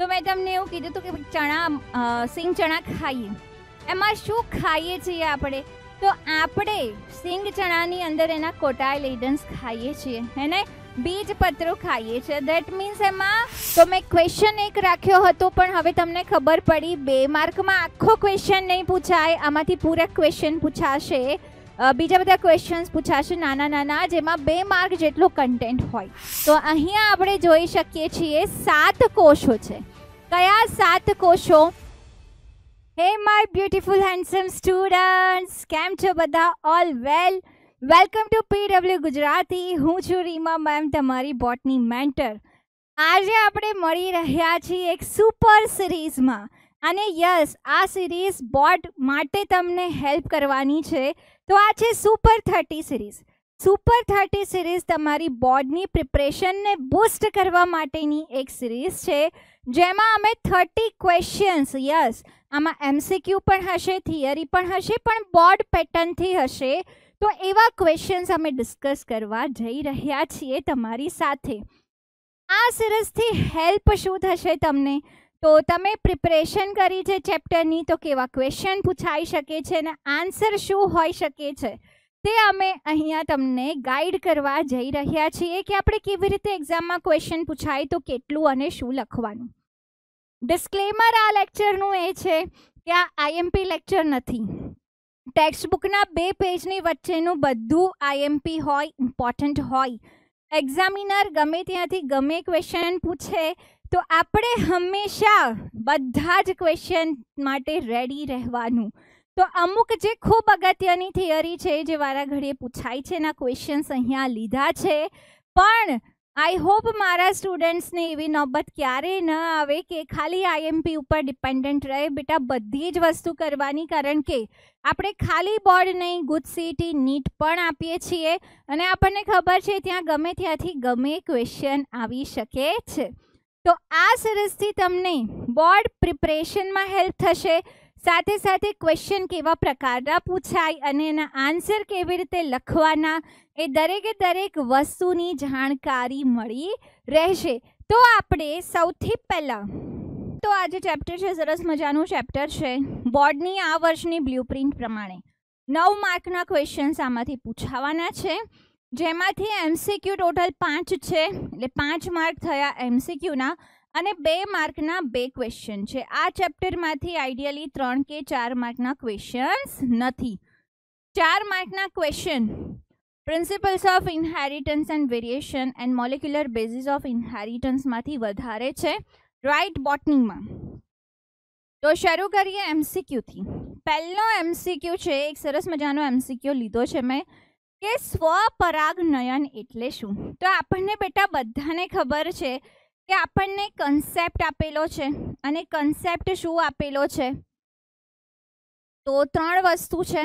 તો મેં તમને એવું કીધું હતું કે ચણા સિંગ ચણા ખાઈએ એમાં શું ખાઈએ છીએ આપણે તો આપણે સિંગ ચણાની અંદર એના કોટાઇલેડન્સ ખાઈએ છીએ હે ને બીજ પત્રો ખાઈએ છીએ ધેટ મીન્સ એમાં તો મેં ક્વેશ્ચન એક રાખ્યો હતો પણ હવે તમને ખબર પડી બે માર્કમાં આખો ક્વેશ્ચન નહીં પૂછાય આમાંથી પૂરક ક્વેશ્ચન પૂછાશે બીજા બધા ક્વેશ્ચન્સ પૂછાશે નાના નાના જેમાં બે માર્ક જેટલો કન્ટેન્ટ હોય તો અહીંયા આપણે જોઈ શકીએ છીએ સાત કોષો છે કયા સાત કોષો હે માય બ્યુટીફુલ હેન્ડસમ સ્ટુડન્ટ્સ કેમ છો બધા all well welcome to PW Gujarati હું છું રીમા મેમ તમારી બોટની મેન્ટર આજે આપણે મળી રહ્યા છીએ એક સુપર સિરીઝમાં અને યસ આ સિરીઝ બોટ માટે તમને હેલ્પ કરવાની છે તો આ છે super thirty series super thirty series તમારી બોર્ડની પ્રિપરેશનને બૂસ્ટ કરવા માટેની એક સિરીઝ છે જેમાં અમે થર્ટી ક્વેશ્ચન્સ યસ આમાં એમસીક્યુ પણ હશે થિયરી પણ હશે પણ બોર્ડ પેટર્નથી હશે તો એવા ક્વેશ્ચન્સ અમે ડિસ્કસ કરવા જઈ રહ્યા છીએ તમારી સાથે આ સિરીઝથી હેલ્પ શું થશે તમને તો તમે પ્રિપરેશન કરી છે ચેપ્ટરની તો કેવા ક્વેશ્ચન પૂછાઈ શકે છે અને આન્સર શું હોઈ શકે છે તે અમે અહીંયા તમને ગાઈડ કરવા જઈ રહ્યા છીએ કે આપણે કેવી રીતે એક્ઝામમાં ક્વેશ્ચન પૂછાય તો કેટલું અને શું લખવાનું ડિસ્ક્લેમર આ લેક્ચરનું એ છે કે આ આઈએમપી લેક્ચર નથી ટેક્સ્ટ બુકના બે પેજની વચ્ચેનું બધું આઈએમપી હોય ઇમ્પોર્ટન્ટ હોય એક્ઝામિનર ગમે ત્યાંથી ગમે ક્વેશ્ચન પૂછે તો આપણે હંમેશા બધા જ ક્વેશ્ચન માટે રેડી રહેવાનું તો અમુક જે ખૂબ અગત્યની થિયરી છે જે વારાઘડીએ પૂછાય છે એના ક્વેશ્ચન્સ અહીંયા લીધા છે પણ આઈ હોપ મારા સ્ટુડન્ટ્સને એવી નોબત ક્યારેય ન આવે કે ખાલી આઈએમપી ઉપર ડિપેન્ડન્ટ રહે બેટા બધી જ વસ્તુ કરવાની કારણ કે આપણે ખાલી બોર્ડ નહીં ગુડ સીટી નીટ પણ આપીએ છીએ અને આપણને ખબર છે ત્યાં ગમે ત્યાંથી ગમે ક્વેશ્ચન આવી શકે છે તો આ સરસથી તમને બોર્ડ પ્રિપરેશનમાં હેલ્પ થશે સાથે સાથે ક્વેશ્ચન કેવા પ્રકારના પૂછાય અને એના આન્સર કેવી રીતે લખવાના એ દરેકે દરેક વસ્તુની જાણકારી મળી રહેશે તો આપણે સૌથી પહેલાં તો આજે ચેપ્ટર છે સરસ મજાનું ચેપ્ટર છે બોર્ડની આ વર્ષની બ્લુપ્રિન્ટ પ્રમાણે નવ માર્કના ક્વેશ્ચન્સ આમાંથી પૂછાવાના છે જેમાંથી એમસીક્યુ ટોટલ પાંચ છે એટલે પાંચ માર્ક થયા એમસીક્યુના અને બે માર્કના બે ક્વેશ્ચન છે આ ચેપ્ટરમાંથી આઈડિયલી ત્રણ કે ચાર માર્કના ક્વેશ્ચન્સ નથી ચાર માર્કના question principles of inheritance and variation and molecular basis of ઇન્હેરિટન્સમાંથી વધારે છે રાઇટ બોટનીમાં તો શરૂ કરીએ એમસીક્યુથી પહેલો એમસીક્યુ છે એક સરસ મજાનો એમસીક્યુ લીધો છે મેં કે સ્વપરાગ નયન એટલે શું તો આપણને બેટા બધાને ખબર છે કે આપણને કન્સેપ્ટ આપેલો છે અને કન્સેપ્ટ શું આપેલો છે તો ત્રણ વસ્તુ છે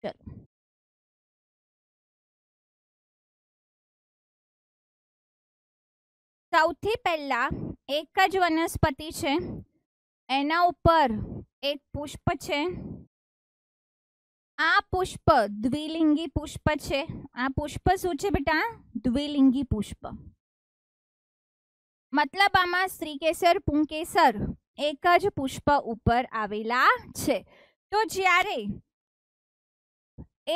ચલો સૌથી પહેલા એક જ વનસ્પતિ છે એના ઉપર એક પુષ્પ છે આ પુષ્પ દ્વિલિંગી પુષ્પ છે આ પુષ્પ શું છે બેટા દ્વિલિંગી પુષ્પ મતલબ આમાં શ્રીકેસર પુંકેસર એક જ પુષ્પ ઉપર આવેલા છે તો જ્યારે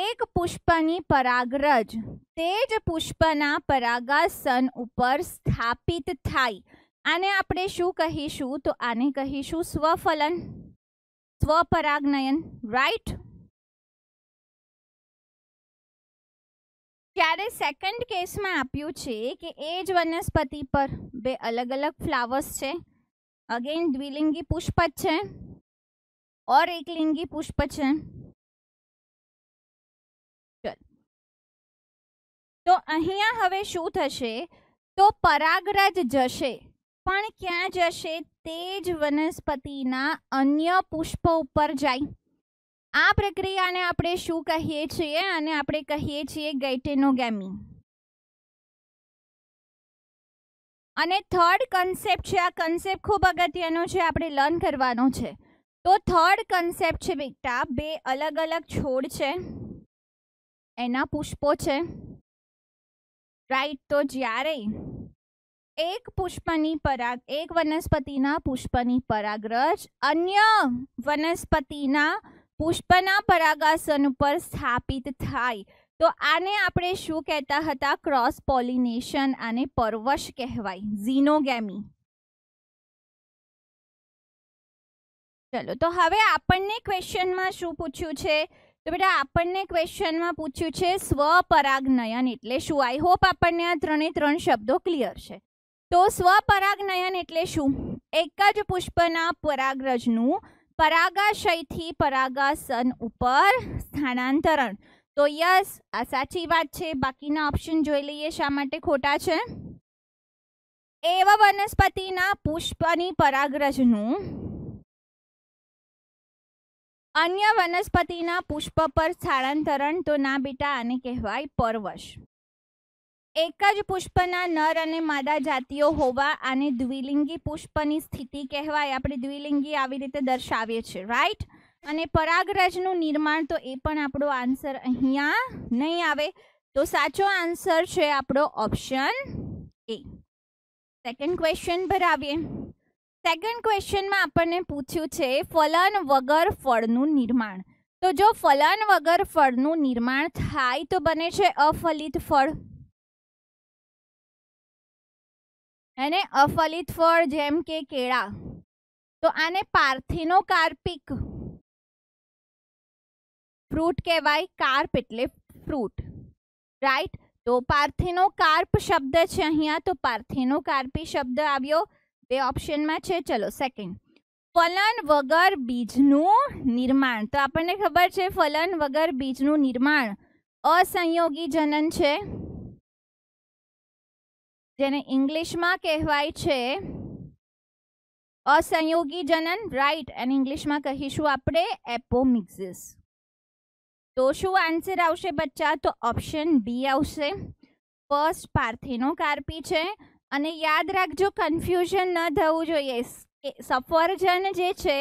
એક પુષ્પની પરાગરજ તે જ પુષ્પના પરાગાસન ઉપર સ્થાપિત થાય આને આપણે શું કહીશું તો આને કહીશું સ્વફલન સ્વપરાગનયન રાઈટ તાર સેકન્ડ કેસ મે આપ્યું છે કે એ જ વનસ્પતિ પર બે અલગ અલગ ફ્લાવર્સ છે અગેન દ્વિલિંગી પુષ્પચ છે ઓર એકલિંગી પુષ્પચ છે તો અહીંયા હવે શું થશે તો परागराज જશે પણ ક્યાં જશે તે જ વનસ્પતિના અન્ય पुष्प ઉપર જાય આ પ્રક્રિયાને આપણે શું કહીએ છીએ અને આપણે કહીએ છીએ ગેટેનોગેમી અને થર્ડ કન્સેપ્ટ છે આ કન્સેપ્ટ ખૂબ અગત્યનો છે આપણે લર્ન કરવાનો છે તો થર્ડ કન્સેપ્ટ છે બેટા બે અલગ અલગ છોડ છે એના પુષ્પો છે રાઈટ તો જ્યારે એક પુષ્પની પરાગ એક વનસ્પતિના પુષ્પની પરાગરજ અન્ય વનસ્પતિના પુષ્પના પરાગાસન ઉપર સ્થાપિત થાય તો આને આપણે શું કહેતા હતા ક્રોસ પોલિનેશન આને પરવશ કહેવાય ઝીનોગેમી ચલો તો હવે આપણને ક્વેશ્ચનમાં શું પૂછ્યું છે તો બેટા આપણને ક્વેશ્ચનમાં પૂછ્યું છે સ્વપરાગનયન એટલે શું આઈ હોપ આપણને આ ત્રણે ત્રણ શબ્દો ક્લિયર છે તો સ્વપરાગનયન એટલે શું એક જ પુષ્પના પરાગરજનું પરાગાશયથી પરાગાસન ઉપર સ્થાનાંતરણ તો યસ આ સાચી વાત છે બાકીના ઓપ્શન જોઈ લઈએ શા માટે ખોટા છે એવા વનસ્પતિના પુષ્પની પરાગરજનું અન્ય વનસ્પતિના પુષ્પ પર સ્થળાંતરણ તો ના બેટા આને કહેવાય પરવશ એક જ પુષ્પના નર અને માદા જાતિઓ હોવા અને દ્વિલિંગી પુષ્પની સ્થિતિ કહેવાય આપણે દ્વિલિંગી આવી રીતે દર્શાવીએ છીએ રાઈટ અને પરાગરજનું નિર્માણ તો એ પણ આપણો આન્સર અહીંયા નહીં આવે તો સાચો આન્સર છે આપણો ઓપ્શન એ સેકન્ડ ક્વેશ્ચન પર આવીએ સેકન્ડ ક્વેશ્ચનમાં આપણને પૂછ્યું છે ફલન વગર ફળનું નિર્માણ તો જો ફલન વગર ફળનું નિર્માણ થાય તો બને છે અફલિત ફળ એને અફલિત ફળ જેમ કે કેળા તો આને પાર્થિનોકાર્પિક ફ્રૂટ કહેવાય કાર્પ એટલે ફ્રૂટ રાઈટ તો પાર્થિનો કાર્પ શબ્દ છે અહીંયા તો પાર્થિનો કાર્પી શબ્દ આવ્યો બે ઓપ્શનમાં છે ચલો સેકન્ડ ફલન વગર બીજનું નિર્માણ તો આપણને ખબર છે ફલન વગર બીજનું નિર્માણ અસંયોગી જનન છે જેને ઇંગ્લિશમાં કહેવાય છે અસંયોગી જનન રાઈટ એન્ડ ઇંગ્લિશમાં કહીશું આપણે એપોમિક્સિસ તો શું આન્સર આવશે બચ્ચા તો ઓપ્શન બી આવશે ફર્સ્ટ પાર્થિનો કાર્પી છે અને યાદ રાખજો કન્ફ્યુઝન ન થવું જોઈએ સફરજન જે છે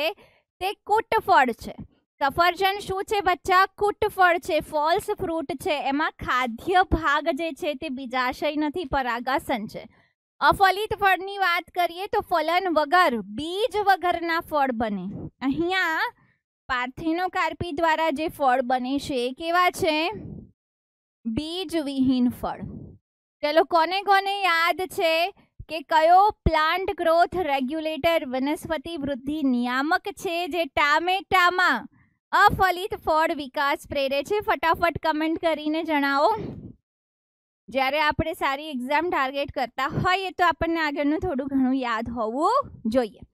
તે કૂટફળ છે સફરજન શું છે બચ્ચા કૂટફળ છે ફોલ્સ ફ્રૂટ છે એમાં ખાદ્ય ભાગ જે છે તે બીજાશય નથી પરાગાસન છે અફલિત ફળની વાત કરીએ તો ફલન વગર બીજ વગરના ફળ બને અહીંયા પાર્થેનોકાર્પી દ્વારા જે ફળ બને છે એ કેવા છે બીજ વિહીન ફળ ચલો કોને કોને યાદ છે કે કયો પ્લાન્ટ ગ્રોથ રેગ્યુલેટર વનસ્પતિ વૃદ્ધિ નિયામક છે જે ટામેટામાં અફલિત ફળ વિકાસ પ્રેરે છે ફટાફટ કમેન્ટ કરીને જણાવો જ્યારે આપણે સારી એક્ઝામ ટાર્ગેટ કરતા હોઈએ તો આપણને આગળનું થોડું ઘણું યાદ હોવું જોઈએ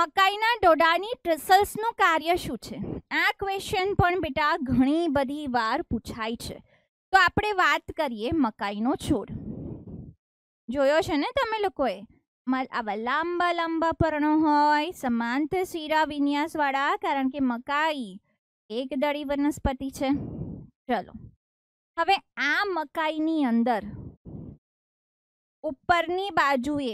મકાઈના ડોડાની ટ્રિસલ્સનું કાર્ય શું છે આ ક્વેશ્ચન પણ બેટા ઘણી બધી વાર પૂછાય છે તો આપણે વાત કરીએ મકાઈનો છોડ જોયો છે ને તમે લોકોએ આવા લાંબા લાંબા પર્ણો હોય સમાંત શીરા વિન્યાસવાળા કારણ કે મકાઈ એક દળી વનસ્પતિ છે ચલો હવે આ મકાઈની અંદર ઉપરની બાજુએ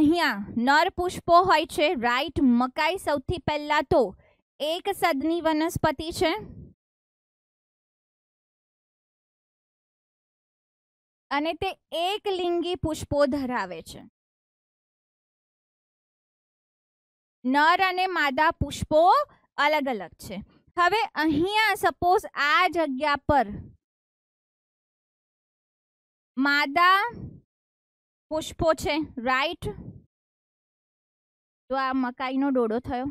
અહીંયા નર પુષ્પો હોય છે રાઈટ મકાઈ સૌથી પહેલાં તો એક સદની વનસ્પતિ છે અને તે એકલિંગી પુષ્પો ધરાવે છે નર અને માદા પુષ્પો અલગ અલગ છે હવે અહીંયા સપોઝ આ જગ્યા પર માદા પુષ્પો છે રાઈટ તો આ મકાઈનો ડોડો થયો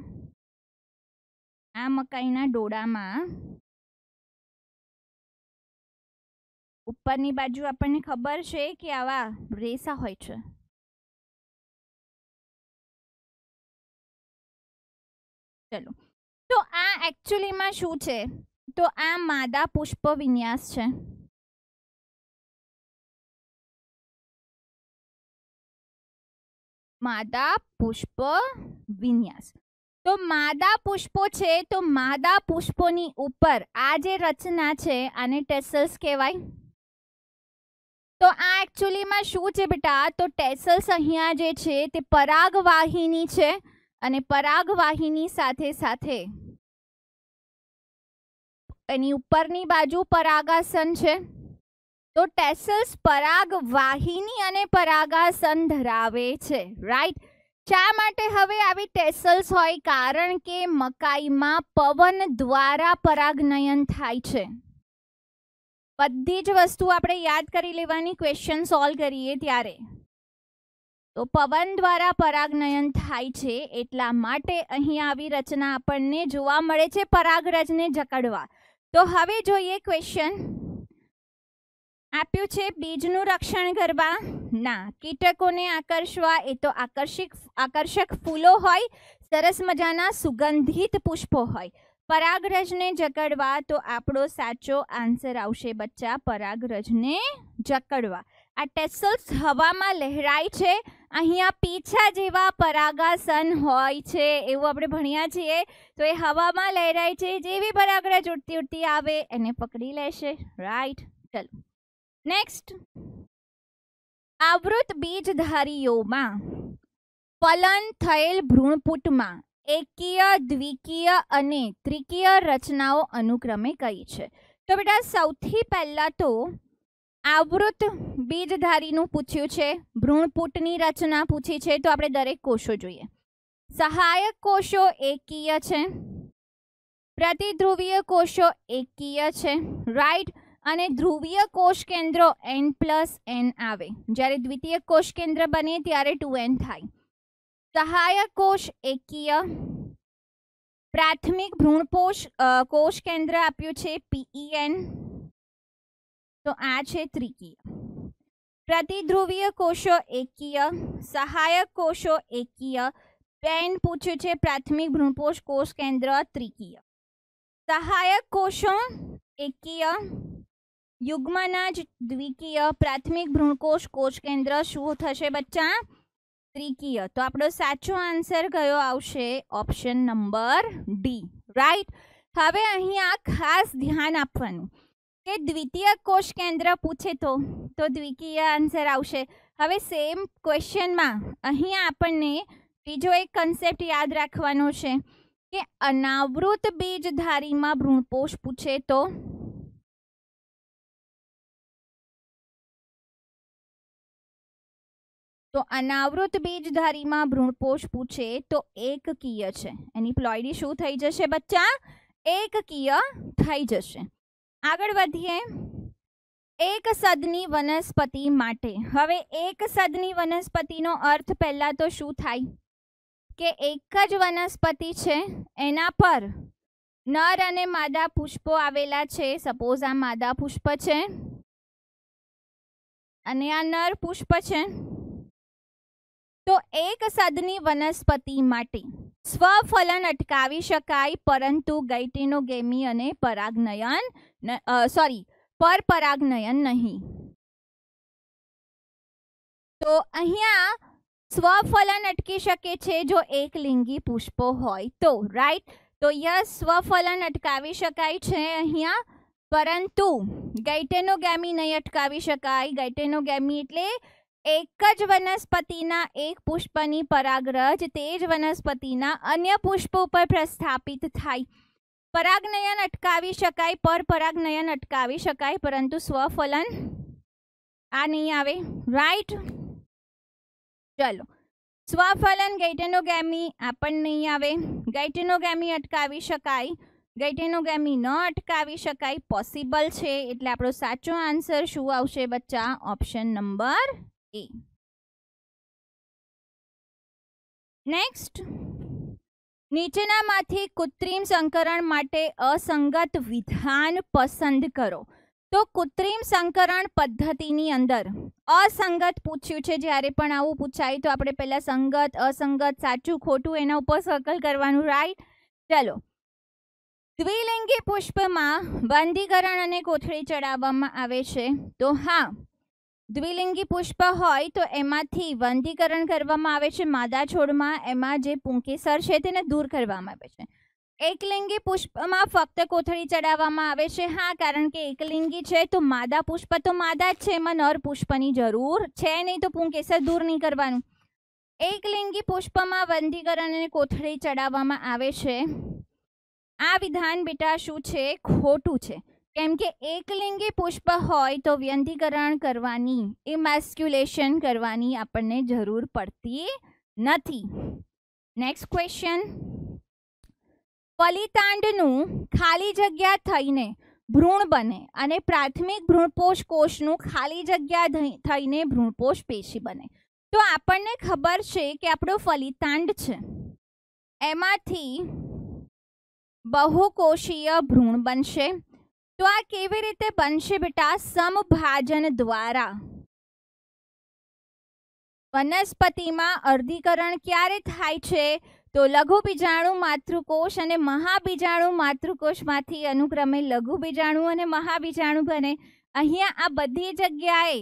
આ મકાઈના ડોડામાં ઉપરની બાજુ આપણને ખબર છે કે આવા રેસા હોય છે ચલો તો આ એકચ્યુઅલીમાં શું છે તો આ માદા પુષ્પ વિન્યાસ છે માદા પુષ્પ વિન્યાસ તો માદા પુષ્પો છે તો માદા પુષ્પોની ઉપર આ જે રચના છે આને ટેસલ્સ કહેવાય તો આ એકચ્યુઅલીમાં શું છે બેટા તો ટેસલ્સ અહીંયા જે છે તે પરાગવાહિની છે અને પરાગવાહિની સાથે સાથે એની ઉપરની બાજુ પરાગાસન છે તો ટેસલ્સ પરાગવાહિની અને પરાગાસન ધરાવે છે રાઈટ શા માટે હવે આવી ટેસલ્સ હોય કારણ કે મકાઈમાં પવન દ્વારા પરાગનયન થાય છે બધી જ વસ્તુ આપણે યાદ કરી લેવાની ક્વેશ્ચન સોલ્વ કરીએ ત્યારે તો પવન દ્વારા પરાગનયન થાય છે એટલા માટે અહીં આવી રચના આપણને જોવા મળે છે પરાગરજને જકડવા તો હવે જોઈએ ક્વેશ્ચન આપ્યું છે બીજનું રક્ષણ કરવા ના કીટકોને આકર્ષવા એ તો આકર્ષિક આકર્ષક ફૂલો હોય સરસ મજાના સુગંધિત પુષ્પો હોય પરાગરજને જકડવા તો આપણો સાચો આન્સર આવશે બચ્ચા પરાગરજને જકડવા આ ટેસલ્સ હવામાં લહેરાય છે અહીંયા પીછા જેવા પરાગાસન હોય છે એવું આપણે ભણ્યા છીએ તો એ હવામાં લહેરાય છે જેવી પરાગરજ ઉડતી ઉડતી આવે એને પકડી લેશે રાઈટ ચલો નેક્સ્ટ આવૃત બીજધારીઓમાં પલન થયેલ ભ્રૂણપૂટમાં એકીય દ્વિકીય અને ત્રિકીય રચનાઓ અનુક્રમે કઈ છે તો બેટા સૌથી પહેલાં તો આવૃત બીજધારીનું પૂછ્યું છે ભ્રૂણપૂટની રચના પૂછી છે તો આપણે દરેક કોષો જોઈએ સહાયક કોષો એકીય છે પ્રતિધ્રુવીય કોષો એકીય છે રાઈટ અને ધ્રુવીય કોષ કેન્દ્રો એન પ્લસ એન આવે જ્યારે દ્વિતીય કોષ કેન્દ્ર બને ત્યારે ટુ એન થાય सहायक कोष एकीय प्राथमिक भ्रूण कोष कोष केंद्र આપ્યો છે પી ઈ એન તો આ છે ત્રિકીય પ્રતિધ્રુવિય કોષો એકીય સહાયક કોષો એકીય બેન પૂછ્યું છે પ્રાથમિક भ्रूण कोष कोष केंद्र ત્રિકીય સહાયક કોષો એકીય युग्મનાજ દ્વિકીય પ્રાથમિક भ्रूण कोष कोष केंद्र શું થશે બચ્ચા ત્રિકીય તો આપણો સાચો આન્સર કયો આવશે ઓપ્શન નંબર ડી રાઈટ હવે અહીં આ ખાસ ધ્યાન આપવાનું કે દ્વિતીય કોષ કેન્દ્ર પૂછે તો તો દ્વિકીય આન્સર આવશે હવે સેમ ક્વેશ્ચનમાં અહીં આપણને બીજો એક કન્સેપ્ટ યાદ રાખવાનો છે કે અનાવૃત બીજધારીમાં ભ્રૂણપોષ પૂછે તો તો અનાવૃત બીજધારીમાં ભ્રૂણપોષ પૂછે તો એકકીય છે એની પ્લોઇડી શું થઈ જશે બચ્ચા એકકીય થઈ જશે આગળ વધીએ એક સદની વનસ્પતિ માટે હવે એક સદની વનસ્પતિનો અર્થ પહેલાં તો શું થાય કે એક જ વનસ્પતિ છે એના પર નર અને માદા પુષ્પો આવેલા છે સપોઝ આ માદા પુષ્પ છે અને આ નર પુષ્પ છે તો એક સદની વનસ્પતિ માટે સ્વફલન અટકાવી શકાય પરંતુ ગૈટીનોગેમી અને પરાગનયન સોરી પર પરાગનયન નહીં તો અહીંયા સ્વફલન અટકી શકે છે જો એકલિંગી પુષ્પો હોય તો રાઈટ તો અહીંયા સ્વફલન અટકાવી શકાય છે અહીંયા પરંતુ ગાઇટેનોગેમી નહીં અટકાવી શકાય ગાઇટેનોગેમી એટલે એક જ વનસ્પતિના એક પુષ્પની પરાગરજ તે જ વનસ્પતિના અન્ય પુષ્પો પર પ્રસ્થાપિત થાય પરાગનયન અટકાવી શકાય પર પરાગનયન અટકાવી શકાય પરંતુ સ્વફલન આ નહીં આવે રાઈટ ચલો સ્વફલન ગેટેનોગેમી આ પણ નહીં આવે ગેટેનોગેમી અટકાવી શકાય ગેટેનોગેમી ન અટકાવી શકાય પોસિબલ છે એટલે આપણો સાચો આન્સર શું આવશે બચ્ચા ઓપ્શન નંબર ટી નેક્સ્ટ નીચેનામાંથી કૃત્રિમ સંકરણ માટે અસંગત વિધાન પસંદ કરો તો કૃત્રિમ સંકરણ પદ્ધતિની અંદર અસંગત પૂછ્યું છે જ્યારે પણ આવું પૂછાય તો આપણે પહેલાં સંગત અસંગત સાચું ખોટું એના ઉપર સર્કલ કરવાનું રાઈટ ચલો દ્વિલિંગી પુષ્પમાં બંધીકરણ અને કોથળી ચડાવવામાં આવે છે તો હા દ્વિલિંગી પુષ્પ હોય તો એમાંથી વંધીકરણ કરવામાં આવે છે માદા છોડમાં એમાં જે પુંકેસર છે તેને દૂર કરવામાં આવે છે એકલિંગી પુષ્પમાં ફક્ત કોથળી ચડાવવામાં આવે છે હા કારણ કે એકલિંગી છે તો માદા પુષ્પ તો માદા જ છે એમાં નર પુષ્પની જરૂર છે નહીં તો પુંકેસર દૂર નહીં કરવાનું એકલિંગી પુષ્પમાં વંધીકરણ અને કોથળી ચડાવવામાં આવે છે આ વિધાન બેટા શું છે ખોટું છે કેમ કે એકલિંગી પુષ્પ હોય તો વ્યંધીકરણ કરવાની ઇમેસ્ક્યુલેશન કરવાની આપણને જરૂર પડતી નથી નેક્સ્ટ ક્વેશ્ચન ફલિતાંડનું ખાલી જગ્યા થઈને ભ્રૂણ બને અને પ્રાથમિક ભ્રૂણપોષ કોષનું ખાલી જગ્યા થઈને ભ્રૂણપોષ પેશી બને તો આપણને ખબર છે કે આપણો ફલિતાંડ છે એમાંથી બહુકોષીય ભ્રૂણ બનશે તો આ કેવી રીતે બનશે બેટા સમભાજન દ્વારા વનસ્પતિમાં અર્ધીકરણ ક્યારે થાય છે તો લઘુ બીજાણુ માતૃકોષ અને મહાબીજાણુ માતૃકોષમાંથી અનુક્રમે લઘુ બીજાણુ અને મહાબીજાણુ બને અહીંયા આ બધી જગ્યાએ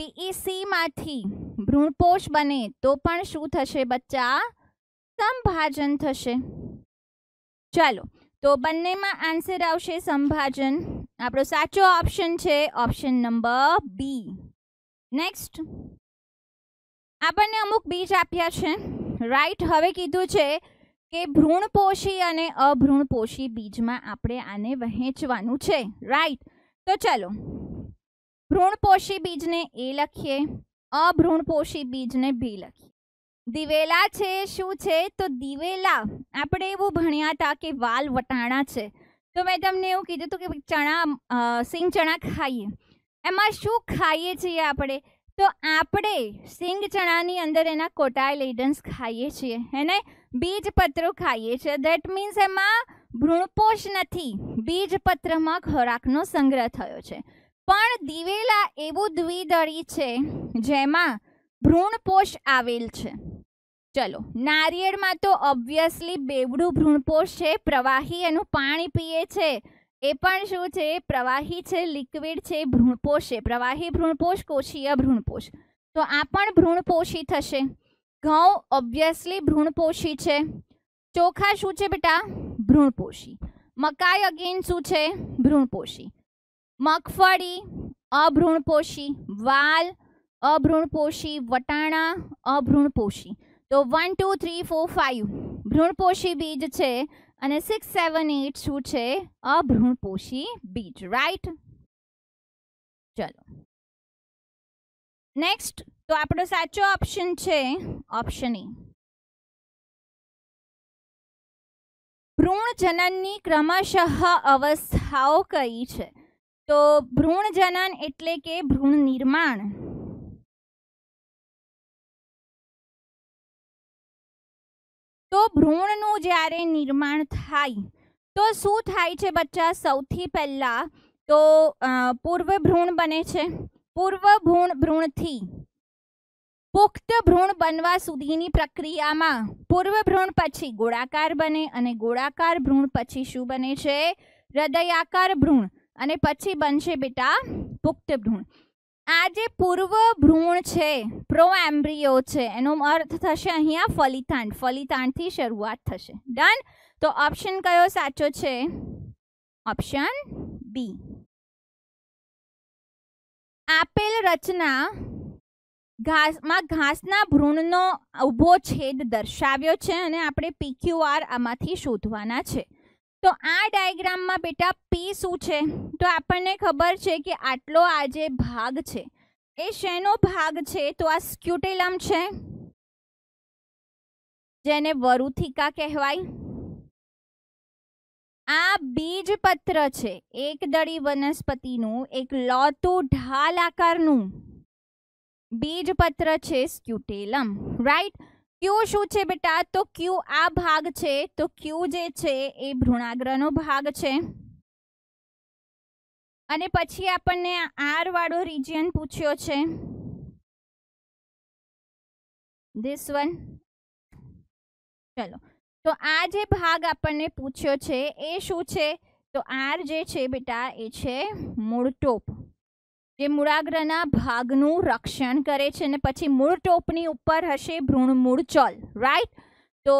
પીઈસીમાંથી ભ્રૂણપોષ બને તો પણ શું થશે બચ્ચા સમભાજન થશે ચાલો તો બંનેમાં આન્સર આવશે સંભાજન આપણો સાચો ઓપ્શન છે ઓપ્શન નંબર બી નેક્સ્ટ આપણને અમુક બીજ આપ્યા છે રાઈટ હવે કીધું છે કે ભ્રૂણપોષી અને અભ્રૂણપોષી બીજમાં આપણે આને વહેંચવાનું છે રાઈટ તો ચલો ભ્રૂણપોષી બીજને એ લખીએ અભ્રૂણપોષી બીજને બી લખીએ દિવેલા છે શું છે તો દિવેલા આપણે એવું ભણ્યા હતા કે વાલ વટાણા છે તો મેં તમને એવું કીધું હતું કે ચણા સિંગ ચણા ખાઈએ એમાં શું ખાઈએ છીએ આપણે તો આપણે સિંગ ચણાની અંદર એના કોટાઇલેડન્સ ખાઈએ છીએ એને બીજપત્રો ખાઈએ છીએ ધેટ મીન્સ એમાં ભૃણપોષ નથી બીજપત્રમાં ખોરાકનો સંગ્રહ થયો છે પણ દિવેલા એવું દ્વિદળી છે જેમાં ભ્રૂણપોષ આવેલ છે ચલો નારિયેળમાં તો ઓબ્વિયસલી બેવડું ભ્રૂણપોષ છે પ્રવાહી એનું પાણી પીએ છે એ પણ શું છે પ્રવાહી છે લિક્વિડ છે ભ્રૂણપોષ છે પ્રવાહી ભ્રૂણપોષ કોષીય ભ્રૂણપોષ તો આ પણ ભ્રૂણપોષી થશે ઘઉં ઓબ્વિયસલી ભ્રૂણપોષી છે ચોખા શું છે બેટા ભ્રૂણપોષી મકાઈ અગેન શું છે ભ્રૂણપોષી મગફળી અભ્રૂણપોષી વાલ અભ્રૂણપોષી વટાણા અભ્રૂણપોષી તો one two three four five ભ્રૂણપોષી બીજ છે અને સિક્સ સેવન એટ શું છે અભ્રૂણપોષી બીજ રાઈટ ચલો નેક્સ્ટ તો આપણો સાચો ઓપ્શન છે ઓપ્શન એ ભ્રૂણજનનની ક્રમશઃ અવસ્થાઓ કઈ છે તો ભ્રૂણજનન એટલે કે ભ્રૂણ નિર્માણ તો ભ્રૂણનું જ્યારે નિર્માણ થાય તો શું થાય છે બચ્ચા સૌથી પહેલાં તો પૂર્વ ભ્રૂણ બને છે પૂર્વ ભ્રૂણ ભ્રૂણથી પુખ્ત ભ્રૂણ બનવા સુધીની પ્રક્રિયામાં પૂર્વ ભ્રૂણ પછી ગોળાકાર બને અને ગોળાકાર ભ્રૂણ પછી શું બને છે હૃદયાકાર ભ્રૂણ અને પછી બનશે બેટા પુખ્ત ભ્રૂણ આ જે પૂર્વ ભ્રૂણ છે પ્રો એમ્બ્રિયો છે એનો અર્થ થશે અહીંયા ફલિતાંડ ફલિતાંડથી શરૂઆત થશે ડન તો ઓપ્શન કયો સાચો છે ઓપ્શન બી આપેલ રચના ઘાસમાં ઘાસના ભ્રૂણનો ઊભો છેદ દર્શાવ્યો છે અને આપણે પીક્યુઆર આમાંથી શોધવાના છે તો આ ડાયગ્રામમાં બેટા પી શું છે તો આપણને ખબર છે કે આટલો આ જે ભાગ છે એ શેનો ભાગ છે તો આ સ્ક્યુટેલમ છે જેને વરુથિકા કહેવાય આ બીજપત્ર છે એકદળી વનસ્પતિનું એક લોતું ઢાલ આકારનું બીજપત્ર છે સ્ક્યુટેલમ રાઈટ ક્યુ શું છે બેટા તો ક્યુ આ ભાગ છે તો ક્યુ જે છે એ ભૃણાગ્રહનો ભાગ છે અને પછી આપણને આર વાળો રિજિયન પૂછ્યો છે ધીસ વન ચલો તો આ જે ભાગ આપણને પૂછ્યો છે એ શું છે તો આર જે છે બેટા એ છે મૂળ ટોપ જે મૂળાગ્રહના ભાગનું રક્ષણ કરે છે અને પછી મૂળ ટોપની ઉપર હશે ભ્રૂણમૂળ ચોલ રાઈટ તો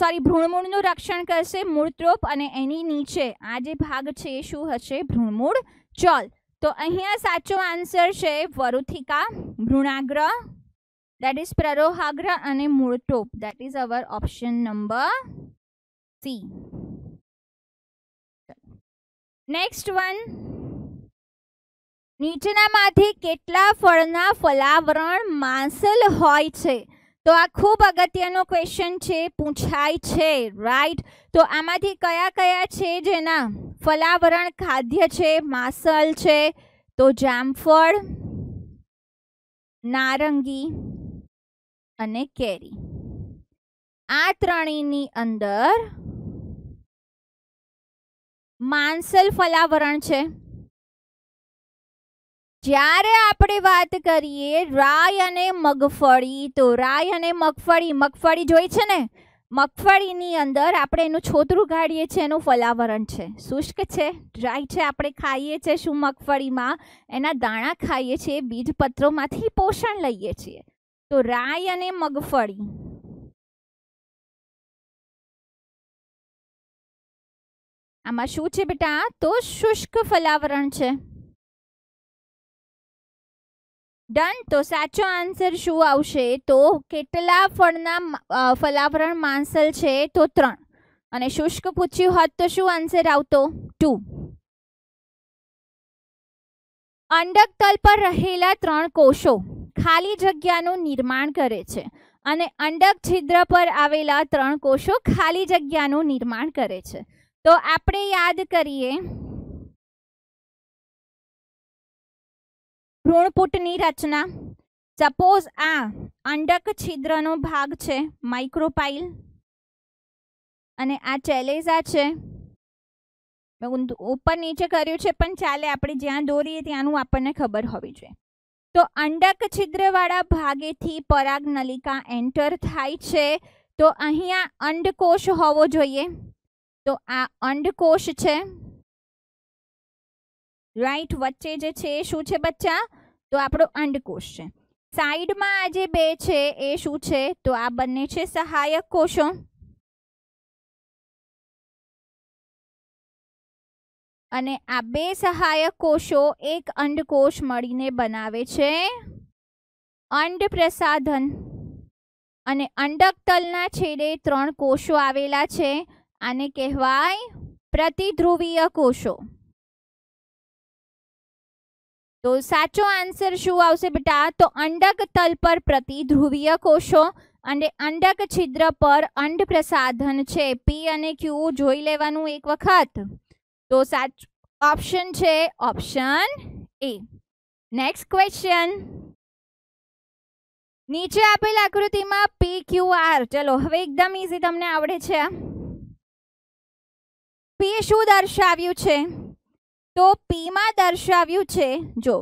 સોરી ભ્રૂણમૂળનું રક્ષણ કરશે મૂળ ટોપ અને એની નીચે આ જે ભાગ છે એ શું હશે ભ્રૂણમૂળ ચોલ તો અહીંયા સાચો આન્સર છે વરુથિકા ભ્રૂણાગ્રહ દેટ ઇઝ પ્રરોહાગ્રહ અને મૂળ top that is our option number C next one નીચેનામાંથી કેટલા ફળના ફલાવરણ માંસલ હોય છે તો આ ખૂબ અગત્યનો ક્વેશ્ચન છે પૂછાય છે રાઈટ તો આમાંથી કયા કયા છે જેના ફલાવરણ ખાદ્ય છે માંસલ છે તો જામફળ નારંગી અને કેરી આ ત્રણેયની અંદર માંસલ ફલાવરણ છે જ્યારે આપણે વાત કરીએ રાય અને મગફળી તો રાય અને મગફળી મગફળી જોઈ છે ને મગફળીની અંદર આપણે એનું છોતરું કાઢીએ છીએ એનું ફલાવરણ છે શુષ્ક છે ડ્રાય છે આપણે ખાઈએ છીએ શું મગફળીમાં એના દાણા ખાઈએ છીએ બીજપત્રોમાંથી પોષણ લઈએ છીએ તો રાય અને મગફળી આમાં શું છે બેટા તો શુષ્ક ફલાવરણ છે ડન તો સાચો આન્સર શું આવશે તો કેટલા ફળના ફલાવરણ માંસલ છે તો ત્રણ અને શુષ્ક પૂછ્યું હોત તો શું આન્સર આવતો ટુ અંડક તલ પર રહેલા ત્રણ કોષો ખાલી જગ્યાનું નિર્માણ કરે છે અને અંડક છિદ્ર પર આવેલા ત્રણ કોષો ખાલી જગ્યાનું નિર્માણ કરે છે તો આપણે યાદ કરીએ ભ્રૂણપૂટની રચના સપોઝ આ અંડક છિદ્રનો ભાગ છે માઇક્રોપાઇલ અને આ ચેલેઝા છે ઉપર નીચે કર્યું છે પણ ચાલે આપણે જ્યાં દોરીએ ત્યાંનું આપણને ખબર હોવી જોઈએ તો અંડક છિદ્રવાળા ભાગેથી પરાગ નલિકા એન્ટર થાય છે તો અહીંયા અંડકોષ હોવો જોઈએ તો આ અંડકોષ છે રાઈટ વચ્ચે જે છે એ શું છે બચ્ચા તો આપણો અંડકોષ છે સાઈડમાં આ જે બે છે એ શું છે તો આ બંને છે સહાયક કોષો અને આ બે સહાયક કોષો એક અંડકોષ મળીને બનાવે છે અંડ પ્રસાધન અને અંડકતલના છેડે ત્રણ કોષો આવેલા છે આને કહેવાય પ્રતિધ્રુવીય કોષો તો સાચો આન્સર શું આવશે બેટા તો અંડક તલ પર પ્રતિધ્રુવીય કોષો અને અંડક છિદ્ર પર અંડ પ્રસાધન છે પી અને ક્યુ જોઈ લેવાનું એક વખત તો સાચ ઓપ્શન છે ઓપ્શન એ નેક્સ્ટ ક્વેશ્ચન નીચે આપેલ આકૃતિમાં પી ક્યુ આર ચલો હવે એકદમ ઈઝી તમને આવડે છે પી શું દર્શાવ્યું છે તો પીમાં દર્શાવ્યું છે જો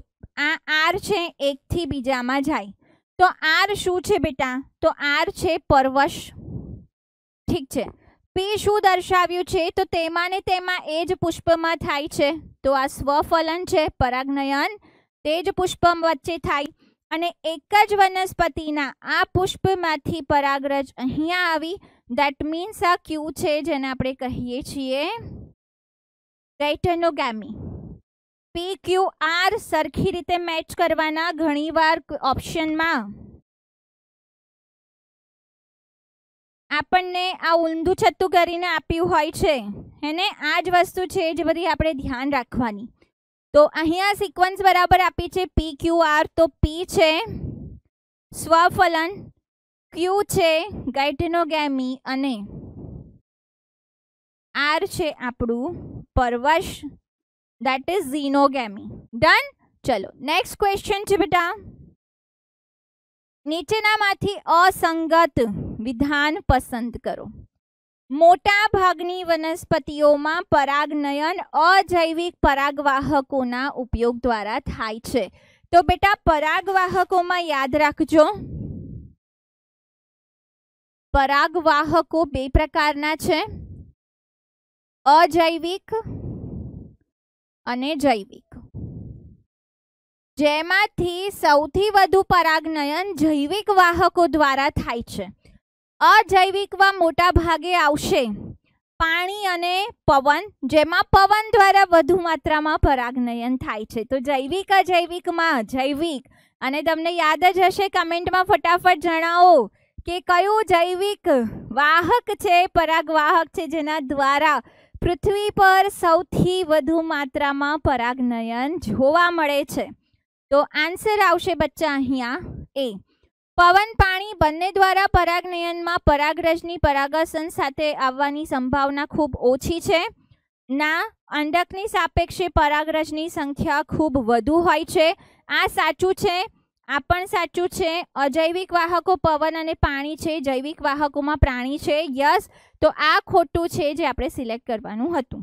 આ આર છે એકથી બીજામાં જાય તો આર શું છે બેટા તો આર છે પરવશ ઠીક છે પી શું દર્શાવ્યું છે તો તેમાં ને તેમાં એ જ પુષ્પમાં થાય છે તો આ સ્વફલન છે પરાગનયન તે જ પુષ્પ વચ્ચે થાય અને એક જ વનસ્પતિના આ પુષ્પમાંથી પરાગરજ અહીંયા આવી દેટ મીન્સ આ ક્યુ છે જેને આપણે કહીએ છીએ ગાઈટનોગામી પી ક્યુ આર સરખી રીતે મેચ કરવાના ઘણીવાર ઓપ્શનમાં આપણને આ ઊંધું છત્તું કરીને આપ્યું હોય છે એને આ જ વસ્તુ છે જે બધી આપણે ધ્યાન રાખવાની તો અહીંયા સિક્વન્સ બરાબર આપી છે પી ક્યુ આર તો પી છે સ્વફલન ક્યુ છે ગાઇટનોગેમી અને આર છે આપણું પરવશ દેટ is ઝીનોગેમી ડન ચલો નેક્સ્ટ ક્વેશ્ચન છે બેટા નીચેનામાંથી અસંગત વિધાન પસંદ કરો મોટા ભાગની વનસ્પતિઓમાં પરાગનયન અજૈવિક પરાગવાહકોના ઉપયોગ દ્વારા થાય છે તો બેટા પરાગવાહકોમાં યાદ રાખજો પરાગવાહકો બે પ્રકારના છે અજૈવિક અને જૈવિક જેમાંથી સૌથી વધુ પરાગનયન જૈવિક વાહકો દ્વારા થાય છે અજૈવિકમાં મોટા ભાગે આવશે પાણી અને પવન જેમાં પવન દ્વારા વધુ માત્રામાં પરાગનયન થાય છે તો જૈવિક અજૈવિકમાં જૈવિક અને તમને યાદ જ હશે કમેન્ટમાં ફટાફટ જણાવો કે કયું જૈવિક વાહક છે પરાગવાહક છે જેના દ્વારા પૃથ્વી પર સૌથી વધુ માત્રામાં પરાગનયન જોવા મળે છે તો આન્સર આવશે બચ્ચા અહીંયા એ પવન પાણી બંને દ્વારા પરાગનયનમાં પરાગરજની પરાગસન સાથે આવવાની સંભાવના ખૂબ ઓછી છે ના અંડકની સાપેક્ષે પરાગરજની સંખ્યા ખૂબ વધુ હોય છે આ સાચું છે આ પણ સાચું છે અજૈવિક વાહકો પવન અને પાણી છે જૈવિક વાહકોમાં પ્રાણી છે યસ તો આ ખોટું છે જે આપણે સિલેક્ટ કરવાનું હતું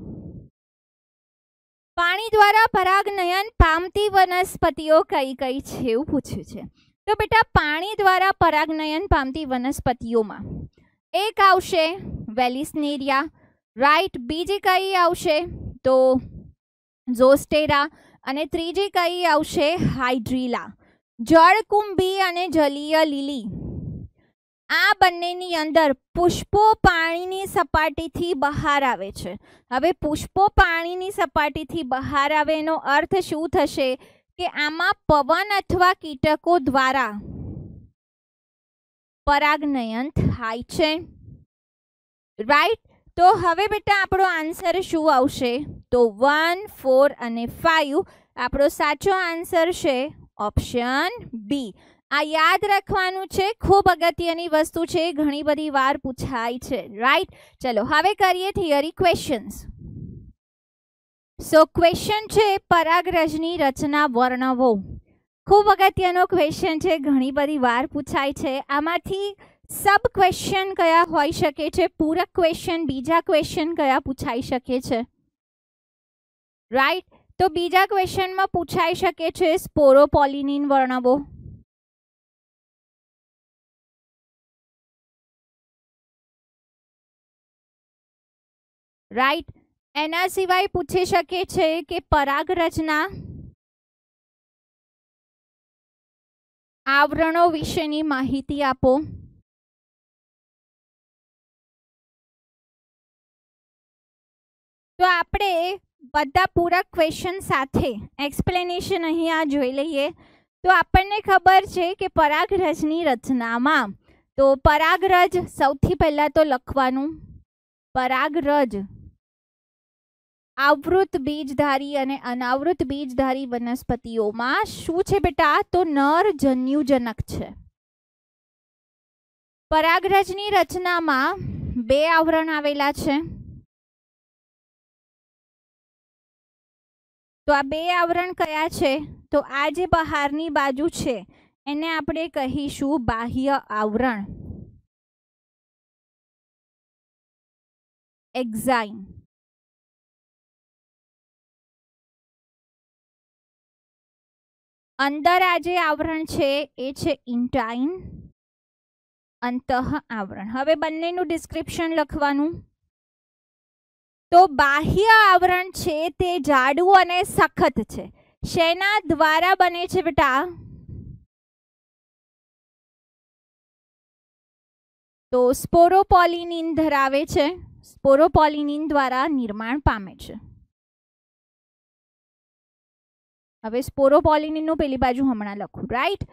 પાણી દ્વારા પરાગનયન પામતી વનસ્પતિઓ કઈ કઈ છે એવું પૂછ્યું છે તો બેટા પાણી દ્વારા પરાગનયન પામતી વનસ્પતિઓમાં એક આવશે વેલિસનેરિયા રાઈટ બીજી કઈ આવશે તો ઝોસ્ટેરા અને ત્રીજી કઈ આવશે હાઇડ્રીલા જળકુંભી અને જલીય લીલી આ બંનેની અંદર પુષ્પો પાણીની સપાટીથી બહાર આવે છે હવે પુષ્પો પાણીની સપાટીથી બહાર આવે એનો અર્થ શું થશે કે આમાં પવન અથવા કીટકો દ્વારા પરાગનયન થાય છે રાઈટ તો હવે બેટા આપણો આન્સર શું આવશે તો વન ફોર અને ફાઈવ આપણો સાચો આન્સર છે ઓપ્શન બી આ યાદ રાખવાનું છે ખૂબ અગત્યની વસ્તુ છે ઘણી બધી વાર પૂછાય છે રાઈટ ચલો હવે કરીએ થિયરી ક્વેશ્ચન્સ સો ક્વેશ્ચન છે પરાગરજની રચના વર્ણવો ખૂબ અગત્યનો ક્વેશ્ચન છે ઘણી બધી વાર પૂછાય છે આમાંથી સબ ક્વેશ્ચન કયા હોઈ શકે છે પૂરક ક્વેશ્ચન બીજા ક્વેશ્ચન કયા પૂછાઈ શકે છે રાઈટ તો બીજા ક્વેશ્ચનમાં પૂછાઈ શકે છે સ્પોરોપોલિનિન વર્ણવો રાઈટ એના સિવાય પૂછી શકે છે કે પરાગ રચના આવરણો વિશેની માહિતી આપો તો આપણે બધા પૂરા ક્વેશ્ચન સાથે એક્સપ્લેનેશન અહીં આ જોઈ લઈએ તો આપણને ખબર છે કે પરાગરજની રચનામાં તો પરાગરજ સૌથી પહેલાં તો લખવાનું પરાગરજ આવૃત બીજધારી અને અનાવૃત બીજધારી વનસ્પતિઓમાં શું છે બેટા તો નર જન્યુજનક છે પરાગરજની રચનામાં બે આવરણ આવેલા છે તો આ બે આવરણ કયા છે તો આ જે બહારની બાજુ છે એને આપણે કહીશું બાહ્ય આવરણ એક્ઝાઇમ અંદર આ જે આવરણ છે એ છે ઇન્ટાઇન અંતઃ આવરણ હવે બંનેનું ડિસ્ક્રિપ્શન લખવાનું તો બાહ્ય આવરણ છે તે જાડું અને સખત છે શેના દ્વારા બને છે બેટા તો સ્પોરોપોલિનિન ધરાવે છે સ્પોરોપોલિનિન દ્વારા નિર્માણ પામે છે હવે સ્પોરોપોલિનિનનું પેલી બાજુ હમણાં લખું રાઈટ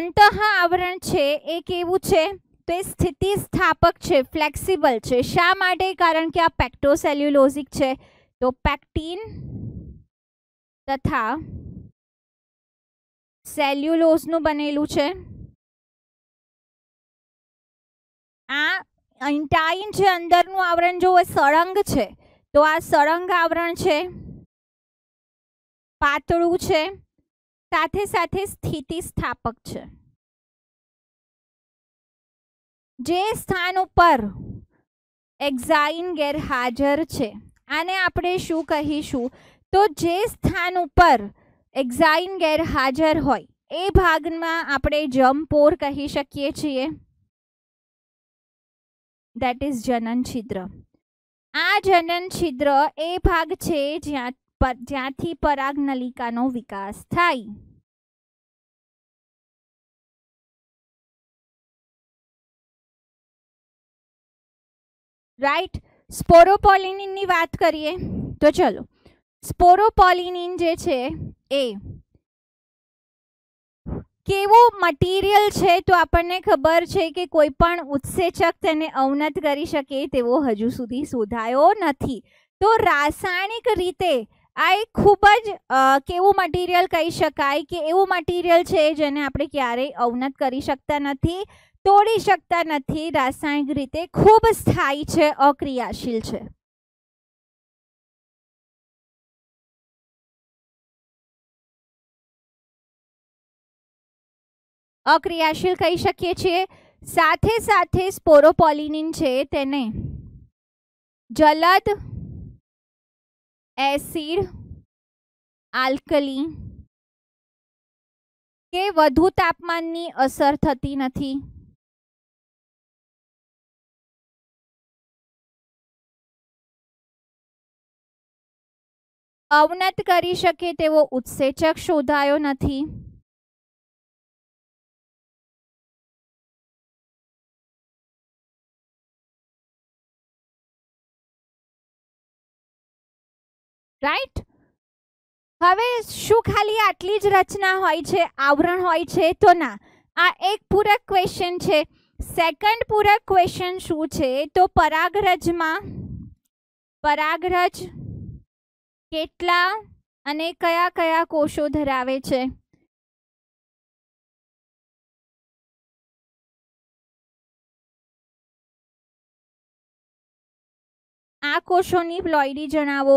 અંતઃ આવરણ છે એ કેવું છે તો એ સ્થિતિસ્થાપક છે ફ્લેક્સિબલ છે શા માટે કારણ કે આ પેક્ટોસેલ્યુલોઝિક છે તો પેક્ટીન તથા સેલ્યુલોઝનું બનેલું છે આ ઇન્ટાઇન જે અંદરનું આવરણ જો એ સળંગ છે તો આ સળંગ આવરણ છે પાતળું છે સાથે સાથે સ્થિતિસ્થાપક છે જે સ્થાન ઉપર એક્ઝાઇન ગેરહાજર છે આને આપણે શું કહીશું તો જે સ્થાન ઉપર એક્ઝાઇન ગેરહાજર હોય એ ભાગમાં આપણે જમપોર કહી શકીએ છીએ દેટ ઇઝ જનન છિદ્ર આ જનન છિદ્ર એ ભાગ છે જ્યાં જ્યાંથી પરાગ નલિકાનો વિકાસ થાય રાઈટ સ્પોરોપોલિનિનની વાત કરીએ તો ચલો સ્પોરોપોલિનિન જે છે એ કેવો મટીરિયલ છે તો આપણને ખબર છે કે કોઈ પણ ઉત્સેચક તેને અવનત કરી શકે તેવો હજુ સુધી શોધાયો નથી તો રાસાયણિક રીતે આ એક ખૂબ જ કેવું મટીરિયલ કહી શકાય કે એવું મટીરિયલ છે જેને આપણે ક્યારેય અવનત કરી શકતા નથી તોડી શકતા નથી રાસાયણિક રીતે ખૂબ સ્થાયી છે અક્રિયાશીલ છે અક્રિયાશીલ કહી શકીએ છીએ સાથે સાથે સ્પોરોપોલિનિન છે તેને જલદ એસિડ આલ્કલી કે વધુ તાપમાનની અસર થતી નથી અવનત કરી શકે તેવો ઉત્સેચક શોધાયો નથી રાઈટ હવે શું ખાલી આટલી જ રચના હોય છે આવરણ હોય છે તો ના આ એક પૂરક ક્વેશ્ચન છે સેકન્ડ પૂરક ક્વેશ્ચન શું છે તો પરાગરજમાં પરાગરજ કેટલા અને કયા કયા કોષો ધરાવે છે આ કોષોની પ્લોઈડી જણાવો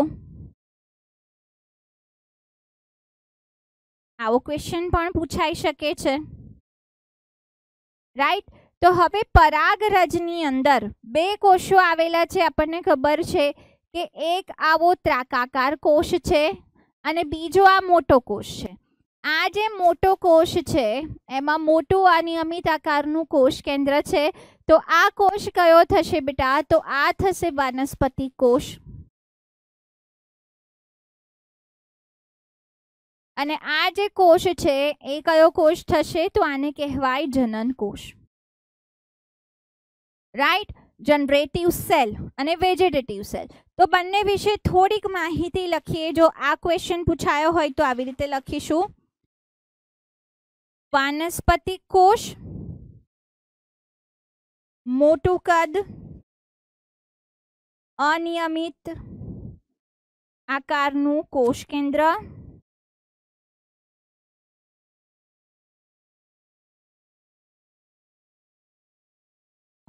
આવો ક્વેશ્ચન પણ પૂછાઈ શકે છે રાઈટ તો હવે પરાગરજની અંદર બે કોષો આવેલા છે આપણને ખબર છે કે એક આવો ત્રાકાકાર કોષ છે અને બીજો આ મોટો કોષ છે આ જે મોટો કોષ છે એમાં મોટું અનિયમિત આકારનું કોષ કેન્દ્ર છે તો આ કોષ કયો થશે બેટા તો આ થશે વનસ્પતિ કોષ અને આ જે કોષ છે એ કયો કોષ થશે તો આને કહેવાય જનન કોષ રાઈટ જનરેટિવ સેલ અને વેજેટેટિવ સેલ તો બંને વિશે થોડીક માહિતી લખીએ જો આ ક્વેશ્ચન પૂછાયો હોય તો આવી રીતે લખીશું વાનસ્પતિ કોષ મોટું કદ અનિયમિત આકારનું કોષ કેન્દ્ર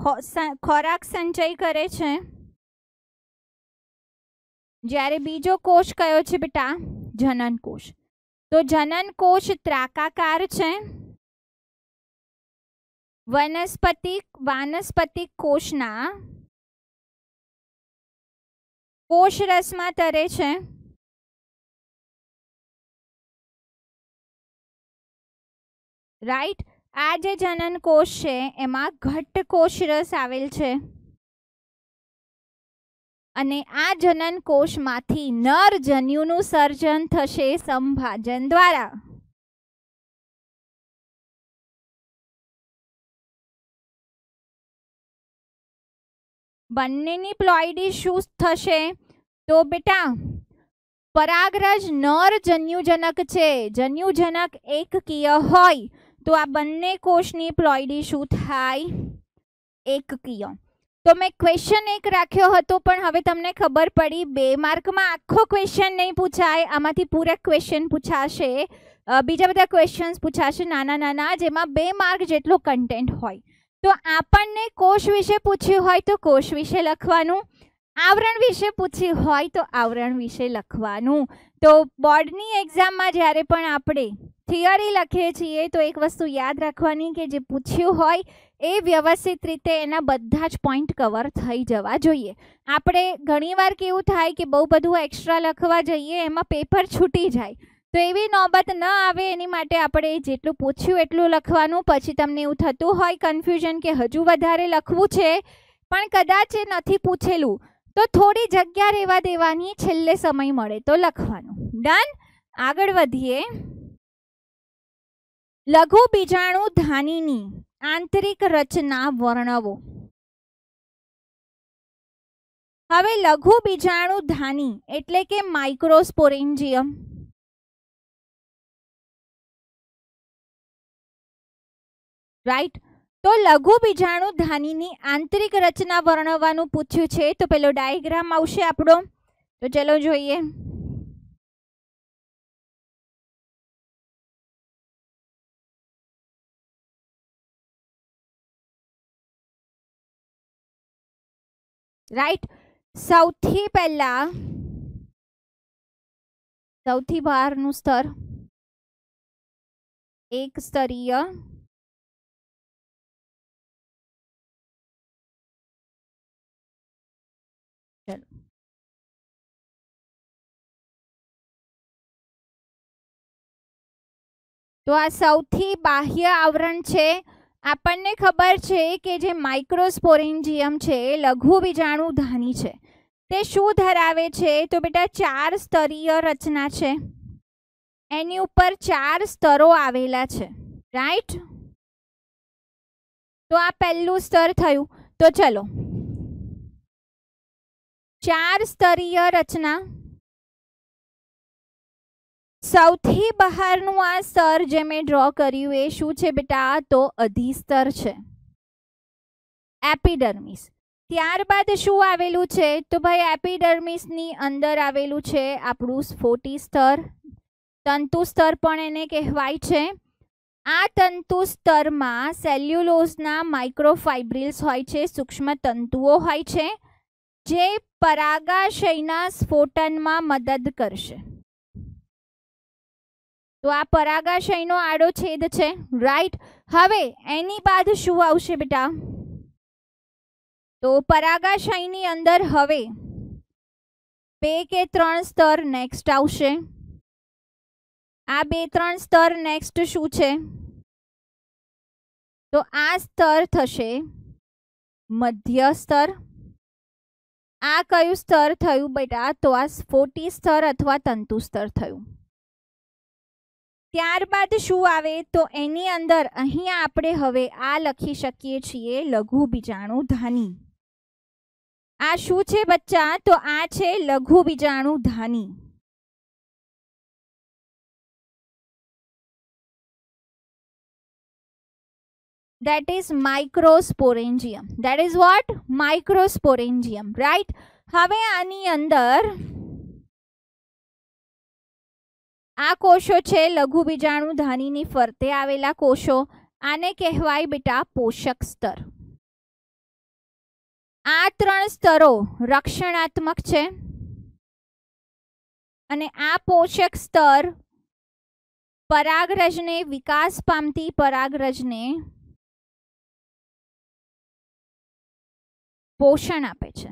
ખોક સં કોરાક સંચય કરે છે જ્યારે બીજો કોષ કયો છે બેટા જનન કોષ તો જનન કોષ ત્રાકાકાર છે વનસ્પતિક વનસ્પતિક કોષ ના કોષ રસ માં તરે છે રાઈટ આ જે જનનકોષ છે એમાં ઘટ્ટ રસ આવેલ છે અને આ જનનકોષમાંથી નર જન્યુનું સર્જન થશે સંભાજન દ્વારા બંનેની પ્લોઇડી શું થશે તો બેટા પરાગરજ નર જન્યુજનક છે જન્યુજનક એકકીય હોય તો આ બંને કોષની પ્લોઇડી શું થાય એકકીય તો મેં ક્વેશ્ચન એક રાખ્યો હતો પણ હવે તમને ખબર પડી બે માર્કમાં આખો ક્વેશ્ચન નહીં પૂછાય આમાંથી પૂરક ક્વેશ્ચન પૂછાશે બીજા બધા ક્વેશ્ચન્સ પૂછાશે નાના નાના જેમાં બે માર્ક જેટલો કન્ટેન્ટ હોય તો આપણને કોષ વિશે પૂછ્યું હોય તો કોષ વિશે લખવાનું આવરણ વિશે પૂછ્યું હોય તો આવરણ વિશે લખવાનું તો બોર્ડની એક્ઝામમાં જ્યારે પણ આપણે થિયરી લખીએ છીએ તો એક વસ્તુ યાદ રાખવાની કે જે પૂછ્યું હોય એ વ્યવસ્થિત રીતે એના બધા જ પોઈન્ટ કવર થઈ જવા જોઈએ આપણે ઘણીવાર કેવું થાય કે બહુ બધું એક્સ્ટ્રા લખવા જઈએ એમાં પેપર છૂટી જાય તો એવી નોબત ન આવે એની માટે આપણે જેટલું પૂછ્યું એટલું લખવાનું પછી તમને એવું થતું હોય કન્ફ્યુઝન કે હજુ વધારે લખવું છે પણ કદાચ એ નથી પૂછેલું તો થોડી જગ્યા રહેવા દેવાની છેલ્લે સમય મળે તો લખવાનું ડન આગળ વધીએ લઘુ બીજાણુ ધાનીની આંતરિક રચના વર્ણવો હવે લઘુ બીજાણુ ધાની એટલે કે માઇક્રોસ્પોરેન્જિયમ રાઈટ તો લઘુ બીજાણુ ધાનીની આંતરિક રચના વર્ણવવાનું પૂછ્યું છે તો પેલો ડાયગ્રામ આવશે આપણો તો ચલો જોઈએ રાઈટ સૌથી પહેલા સૌથી બહારનું સ્તર એક સ્તરીય તો આ સૌથી બાહ્ય આવરણ છે આપણને ખબર છે કે જે માઇક્રોસ્પોરેન્જિયમ છે એ લઘુ બીજાણુ ધાની છે તે શું ધરાવે છે તો બેટા ચાર સ્તરીય રચના છે એની ઉપર ચાર સ્તરો આવેલા છે રાઈટ તો આ પહેલું સ્તર થયું તો ચલો ચાર સ્તરીય રચના સૌથી બહારનું આ સ્તર જે મેં ડ્રો કર્યું એ શું છે બેટા તો અધિસ્તર છે એપિડર્મિસ ત્યારબાદ શું આવેલું છે તો ભાઈ એપિડર્મિસની અંદર આવેલું છે આપણું સ્ફોટી સ્તર તંતુ સ્તર પણ એને કહેવાય છે આ તંતુ સ્તરમાં સેલ્યુલોઝના માઇક્રોફાઇબ્રિલ્સ હોય છે સૂક્ષ્મ તંતુઓ હોય છે જે પરાગાશયના સ્ફોટનમાં મદદ કરશે તો આ પરાગાશયનો આડો છેદ છે રાઈટ હવે એની બાદ શું આવશે બેટા તો પરાગાશયની અંદર હવે બે કે ત્રણ સ્તર નેક્સ્ટ આવશે આ બે ત્રણ સ્તર નેક્સ્ટ શું છે તો આ સ્તર થશે મધ્ય સ્તર આ કયું સ્તર થયું બેટા તો આ સ્ફોટી સ્તર અથવા તંતુ સ્તર થયું ત્યારબાદ શું આવે તો એની અંદર અહીંયા આપણે હવે આ લખી શકીએ છીએ લઘુ બીજાણુ ધાની આ શું છે બચ્ચા તો આ છે લઘુ બીજાણુ ધાની that is microsporangium that is what microsporangium right હવે આની અંદર આ કોષો છે લઘુ બીજાણુ ધાનીની ફરતે આવેલા કોષો આને કહેવાય બેટા પોષક સ્તર આ ત્રણ સ્તરો રક્ષણાત્મક છે અને આ પોષક સ્તર પરાગરજને વિકાસ પામતી પરાગરજને પોષણ આપે છે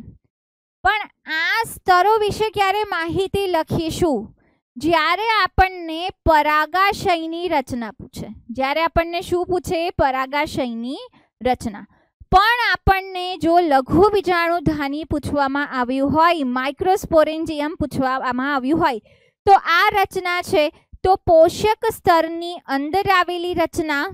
પણ આ સ્તરો વિશે ક્યારે માહિતી લખીશું જ્યારે આપણને પરાગાશયની રચના પૂછે જ્યારે આપણને શું પૂછે પરાગાશયની રચના પણ આપણને જો લઘુ બીજાણુ ધાની પૂછવામાં આવ્યું હોય માઇક્રોસ્પોરેન્જિયમ પૂછવામાં આવ્યું હોય તો આ રચના છે તો પોષક સ્તરની અંદર આવેલી રચના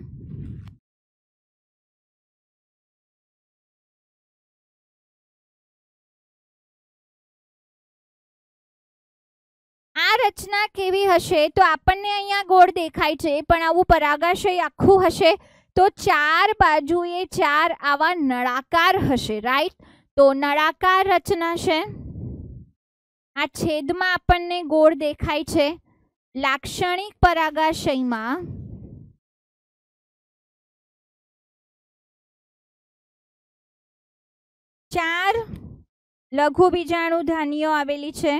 આ રચના કેવી હશે તો આપણને અહીંયા ગોળ દેખાય છે પણ આવું પરાગાશય આખું હશે તો ચાર બાજુએ ચાર આવા નળાકાર હશે રાઈટ તો નળાકાર રચના છે આ છેદમાં આપણને ગોળ દેખાય છે લાક્ષણિક પરાગાશયમાં ચાર લઘુ બીજાણુ ધાનીઓ આવેલી છે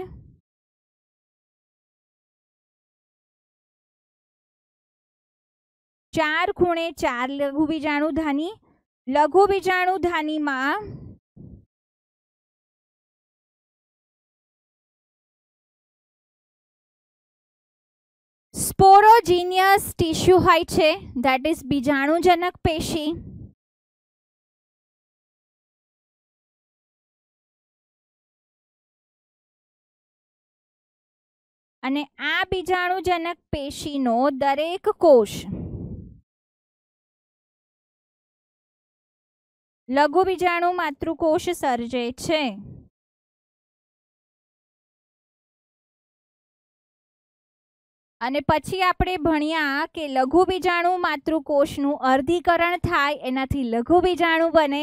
ચાર ખૂણે ચાર લઘુ બીજાણુધાની ધાની લઘુ બીજાણુ સ્પોરોજીનિયસ ટીશ્યુ હોય છે ધેટ ઇઝ બીજાણુજનક પેશી અને આ બીજાણુજનક પેશીનો દરેક કોષ લઘુ બીજાણુ માતૃકોષ સર્જે છે અને પછી આપણે ભણ્યા કે લઘુ બીજાણુ માતૃકોષનું અર્ધીકરણ થાય એનાથી લઘુ બીજાણુ બને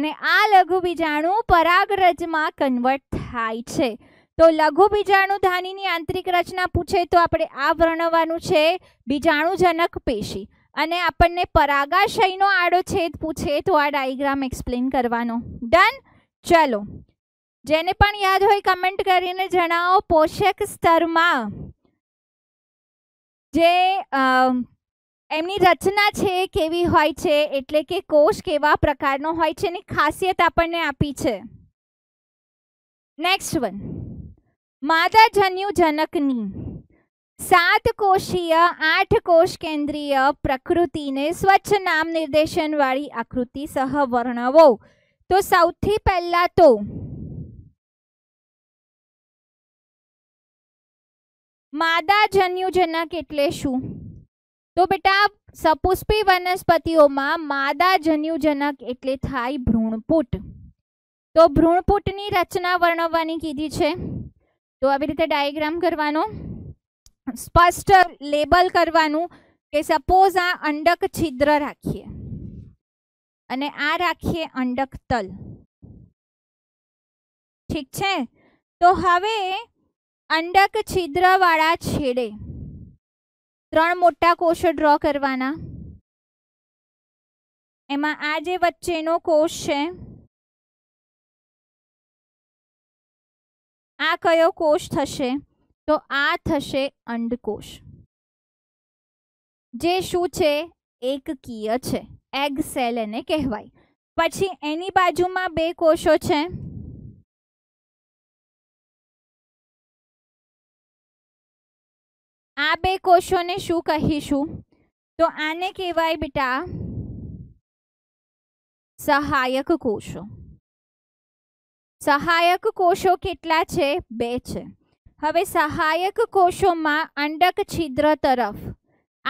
અને આ લઘુ બીજાણુ પરાગરજમાં કન્વર્ટ થાય છે તો લઘુ બીજાણુ ધાનીની આંતરિક રચના પૂછે તો આપણે આ વર્ણવવાનું છે બીજાણુજનક પેશી અને આપણને પરાગાશયનો આડો છેદ પૂછે તો આ ડાયગ્રામ એક્સપ્લેન કરવાનો ડન ચલો જેને પણ યાદ હોય કમેન્ટ કરીને જણાવો પોષક સ્તરમાં જે એમની રચના છે કેવી હોય છે એટલે કે કોષ કેવા પ્રકારનો હોય છે એની ખાસિયત આપણને આપી છે નેક્સ્ટ વન માદાજન્યુ જનકની સાત કોષીય આઠ કોષ કેન્દ્રીય પ્રકૃતિને સ્વચ્છ નામ નિર્દેશન વાળી આકૃતિ સહ વર્ણવો તો સૌથી પહેલા તો માદા જન્યુજનક એટલે શું તો બેટા સપુષ્પી વનસ્પતિઓમાં માદા જન્યુજનક એટલે થાય ભ્રૂણપુટ તો ભ્રૂણપુટની રચના વર્ણવવાની કીધી છે તો આવી રીતે ડાયાગ્રામ કરવાનો સ્પષ્ટ લેબલ કરવાનું કે સપોઝ આ અંડક છિદ્ર રાખીએ અને આ રાખીએ અંડક તલ ઠીક છે તો હવે અંડક છિદ્રવાળા છેડે ત્રણ મોટા કોષો ડ્રો કરવાના એમાં આ જે વચ્ચેનો કોષ છે આ કયો કોષ થશે તો આ થશે अंडકોષ જે શું છે એકકીય છે એગ સેલ એને કહેવાય પછી એની बाजूમાં બે કોષો છે આ બે કોષોને શું કહીશું તો આને કહેવાય બેટા સહાયક કોષો સહાયક કોષો કેટલા છે બે છે હવે સહાયક કોષોમાં અંડક છિદ્ર તરફ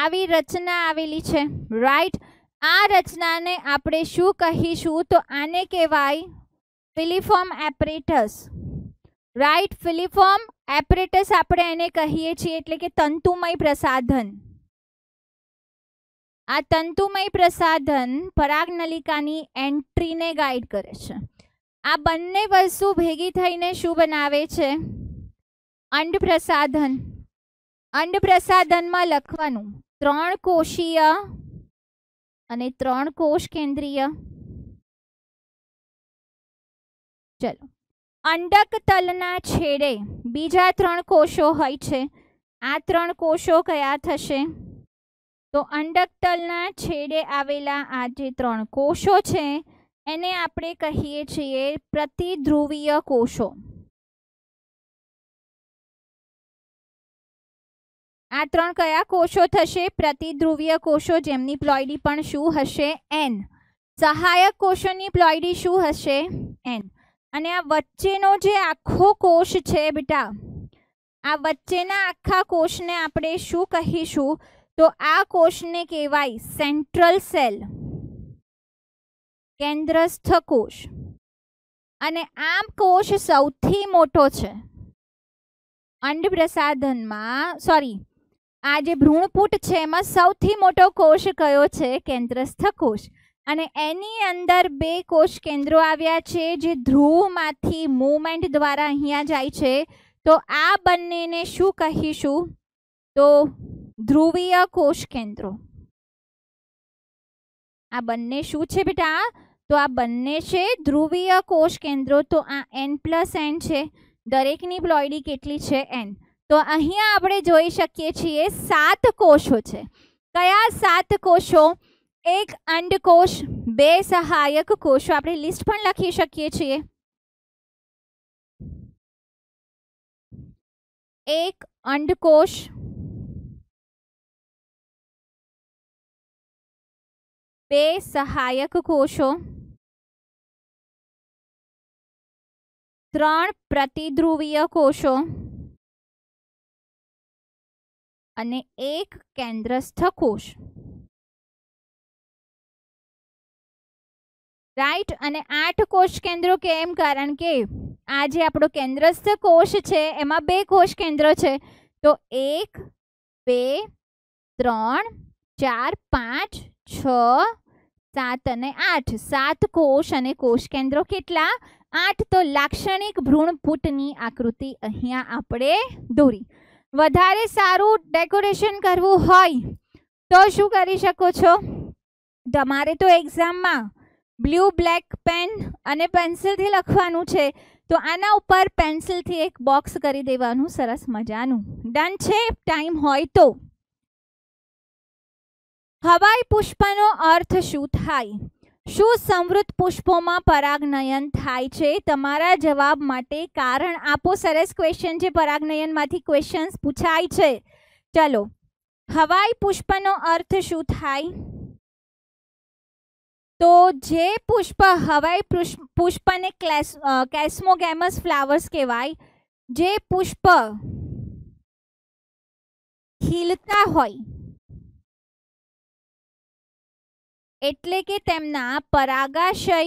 આવી રચના આવેલી છે રાઈટ આ રચનાને આપણે શું કહીશું તો આને કહેવાય filiform apparatus right filiform apparatus આપણે એને કહીએ છીએ એટલે કે તંતુમય પ્રસાધન આ તંતુમય પ્રસાધન પરાગનલિકાની એન્ટ્રીને ગાઈડ કરે છે આ બંને વસ્તુ ભેગી થઈને શું બનાવે છે અંડ પ્રસાધન અંડ પ્રસાધનમાં લખવાનું ત્રણ કોષીય અને ત્રણ કોષ કેન્દ્રીય ચલો અંડક તલના છેડે બીજા ત્રણ કોષો હોય છે આ ત્રણ કોષો કયા થશે તો અંડક તલના છેડે આવેલા આ જે ત્રણ કોષો છે એને આપણે કહીએ છીએ પ્રતિધ્રુવીય કોષો આ ત્રણ કયા કોષો થશે પ્રતિધ્રુવીય કોષો જેમની પ્લોઇડી પણ શું હશે એન સહાયક કોષોની પ્લોઇડી શું હશે એન અને આ વચ્ચેનો જે આખો કોષ છે બેટા આ વચ્ચેના આખા કોષને આપણે શું કહીશું તો આ કોષને કહેવાય સેન્ટ્રલ સેલ કેન્દ્રસ્થ કોષ અને આ કોષ સૌથી મોટો છે અંડ પ્રસાધનમાં સોરી આ જે ભ્રૂણપૂટ છે એમાં સૌથી મોટો કોષ કયો છે કેન્દ્રસ્થ કોષ અને એની અંદર બે કોષ કેન્દ્રો આવ્યા છે જે ધ્રુવમાંથી મૂવમેન્ટ દ્વારા અહીંયા જાય છે તો આ બંનેને શું કહીશું તો ધ્રુવીય કોષ કેન્દ્રો આ બંને શું છે બેટા તો આ બંને છે ધ્રુવીય કોષ કેન્દ્રો તો આ એન પ્લસ એન છે દરેકની પ્લોઇડી કેટલી છે એન તો અહીંયા આપણે જોઈ શકીએ છીએ સાત કોષો છે કયા સાત કોષો એક અંડકોષ બે સહાયક કોષો આપણે લિસ્ટ પણ લખી શકીએ છીએ એક અંડકોષ બે સહાયક કોષો ત્રણ પ્રતિધ્રુવીય કોષો અને એક કેન્દ્રસ્થ કોષ રાઈટ અને આઠ કોષ કેન્દ્રો કેમ કારણ કે આ જે આપણો કેન્દ્રસ્થ કોષ છે એમાં બે કોષ કેન્દ્ર છે તો એક બે ત્રણ ચાર પાંચ છ સાત અને આઠ સાત કોષ અને કોષ કેન્દ્રો કેટલા આઠ તો લાક્ષણિક ભ્રૂણપૂટની આકૃતિ અહીંયા આપણે દોરી વધારે સારું ડેકોરેશન કરવું હોય તો શું કરી શકો છો તમારે તો એક્ઝામમાં બ્લુ બ્લેક પેન અને પેન્સિલથી લખવાનું છે તો આના ઉપર પેન્સિલથી એક બોક્સ કરી દેવાનું સરસ મજાનું ડન છે ટાઈમ હોય તો હવાઈ પુષ્પનો અર્થ શું થાય શું સમૃદ્ધ પુષ્પોમાં પરાગનયન થાય છે તમારા જવાબ માટે કારણ આપો સરસ ક્વેશ્ચન છે પરાગનયનમાંથી ક્વેશ્ચન્સ પૂછાય છે ચલો હવાઈ પુષ્પનો અર્થ શું થાય તો જે પુષ્પ હવાઈ પુષ્પને કેસ્મોગેમસ ફ્લાવર્સ કહેવાય જે પુષ્પ ખીલતા હોય એટલે કે તેમના પરાગાશય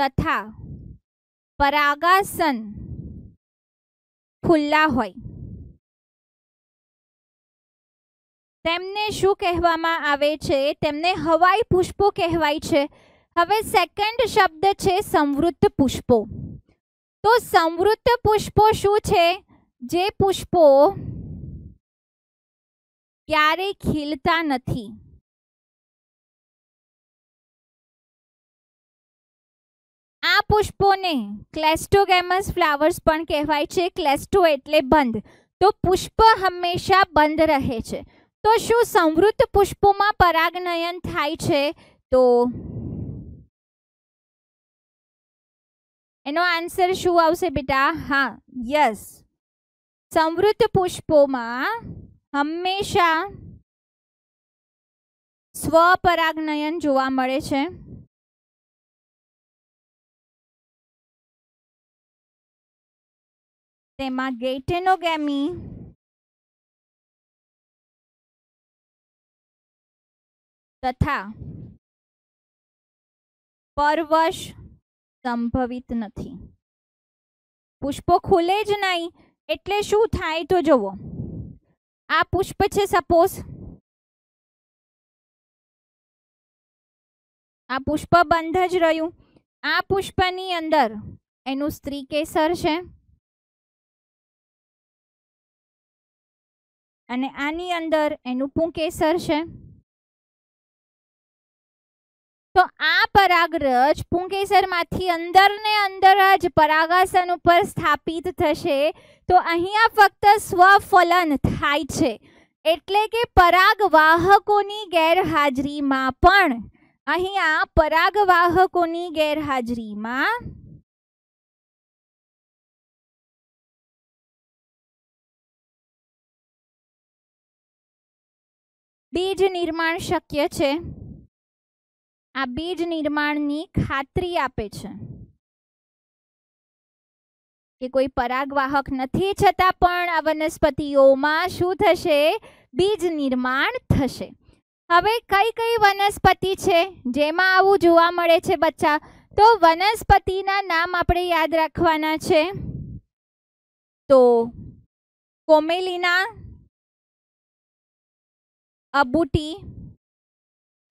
તથા પરાગાસન ખુલ્લા હોય તેમને શું કહેવામાં આવે છે તેમને હવાઈ પુષ્પો કહેવાય છે હવે સેકન્ડ શબ્દ છે સંવૃત્ત પુષ્પો તો સંવૃત્ત પુષ્પો શું છે જે પુષ્પો ક્યારેય ખીલતા નથી આ પુષ્પોને ક્લેસ્ટોગેમસ ફ્લાવર્સ પણ કહેવાય છે ક્લેસ્ટો એટલે બંધ તો પુષ્પ હંમેશા બંધ રહે છે તો શું સંવૃત્ત પુષ્પોમાં પરાગનયન થાય છે તો એનો આન્સર શું આવશે બેટા હા યસ સંવૃત્ત પુષ્પોમાં હંમેશા સ્વપરાગનયન જોવા મળે છે તેમાં ગેટેનોગેમી તથા પરવશ સંભવિત નથી પુષ્પો ખુલે જ નહીં એટલે શું થાય તો જુઓ આ પુષ્પ છે સપોઝ આ પુષ્પ બંધ જ રહ્યું આ પુષ્પની અંદર એનું સ્ત્રી કેસર છે અને આની અંદર એનું પુંકેસર છે તો આ પરાગરજ પુંકેસરમાંથી અંદર ને અંદર જ પરાગાસન ઉપર સ્થાપિત થશે તો અહીંયા ફક્ત સ્વફલન થાય છે એટલે કે પરાગવાહકોની ગેરહાજરીમાં પણ અહીંયા પરાગવાહકોની ગેરહાજરીમાં બીજ નિર્માણ શક્ય છે આ બીજ નિર્માણની ખાતરી આપે છે કે કોઈ પરાગવાહક નથી છતાં પણ આ વનસ્પતિઓમાં શું થશે બીજ નિર્માણ થશે હવે કઈ કઈ વનસ્પતિ છે જેમાં આવું જોવા મળે છે બચ્ચા તો વનસ્પતિના નામ આપણે યાદ રાખવાના છે તો કોમેલિના અબુટી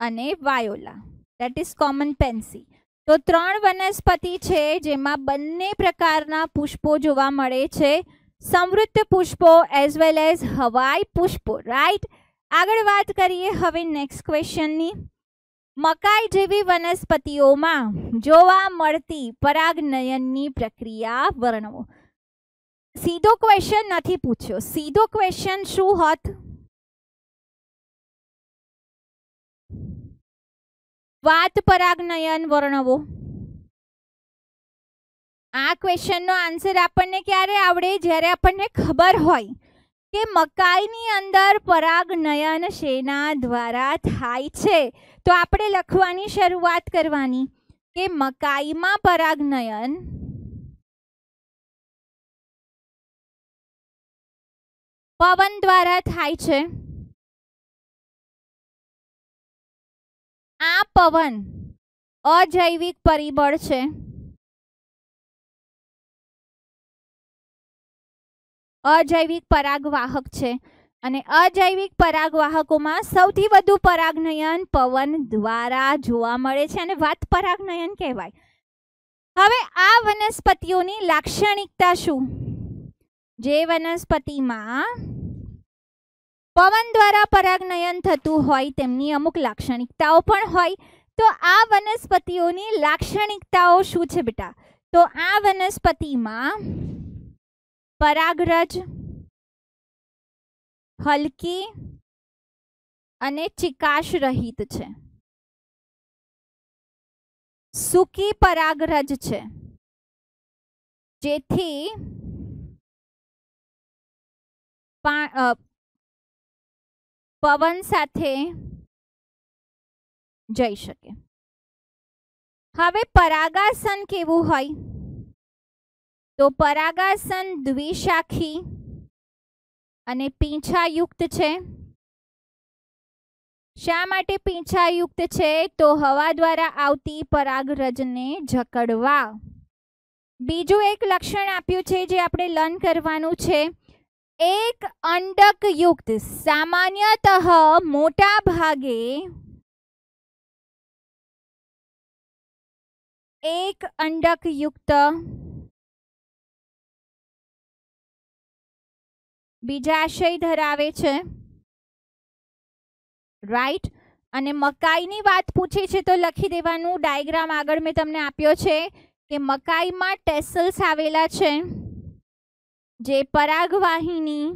અને Viola that is common pansy તો ત્રણ વનસ્પતિ છે જેમાં બંને પ્રકારના પુષ્પો જોવા મળે છે સમૃદ્ધ પુષ્પો એઝ વેલ એઝ હવાઈ પુષ્પો રાઈટ આગળ વાત કરીએ હવે નેક્સ્ટ ક્વેશ્ચનની મકાઈ જેવી વનસ્પતિઓમાં જોવા મળતી પરાગનયનની પ્રક્રિયા વર્ણવો સીધો ક્વેશ્ચન નથી પૂછ્યો સીધો ક્વેશ્ચન શું હોત વાત પરાગનયન વર્ણવો આ ક્વેશ્ચનનો આન્સર આપણને ક્યારે આવડે જ્યારે આપણને ખબર હોય કે મકાઈની અંદર પરાગનયન શેના દ્વારા થાય છે તો આપણે લખવાની શરૂઆત કરવાની કે મકાઈમાં પરાગનયન પવન દ્વારા થાય છે આ પવન અજૈવિક પરિબળ છે અજૈવિક પરાગવાહક છે અને અજૈવિક પરાગવાહકોમાં સૌથી વધુ પરાગનયન પવન દ્વારા જોવા મળે છે અને વાત પરાગનયન કહેવાય હવે આ વનસ્પતિઓની લાક્ષણિકતા શું જે વનસ્પતિમાં પવન દ્વારા પરાગનયન થતું હોય તેમની અમુક લાક્ષણિકતાઓ પણ હોય તો આ વનસ્પતિઓની લાક્ષણિકતાઓ શું છે બેટા તો આ વનસ્પતિમાં પરાગરજ હલકી અને ચિકાશ રહિત છે સૂકી પરાગરજ છે જેથી પવન સાથે જઈ શકે હવે પરાગાસન કેવું હોય તો પરાગાસન દ્વિશાખી અને પીંછાયુક્ત છે શા માટે પીંછાયુક્ત છે તો હવા દ્વારા આવતી પરાગરજને જકડવા બીજું એક લક્ષણ આપ્યું છે જે આપણે લર્ન કરવાનું છે એક અંડકયુક્ત સામાન્યતઃ મોટા ભાગે એક અંડક અંડકયુક્ત બીજાશય ધરાવે છે રાઈટ અને મકાઈની વાત પૂછે છે તો લખી દેવાનું ડાયગ્રામ આગળ મેં તમને આપ્યો છે કે મકાઈમાં ટેસલ્સ આવેલા છે જે પરાગવાહિની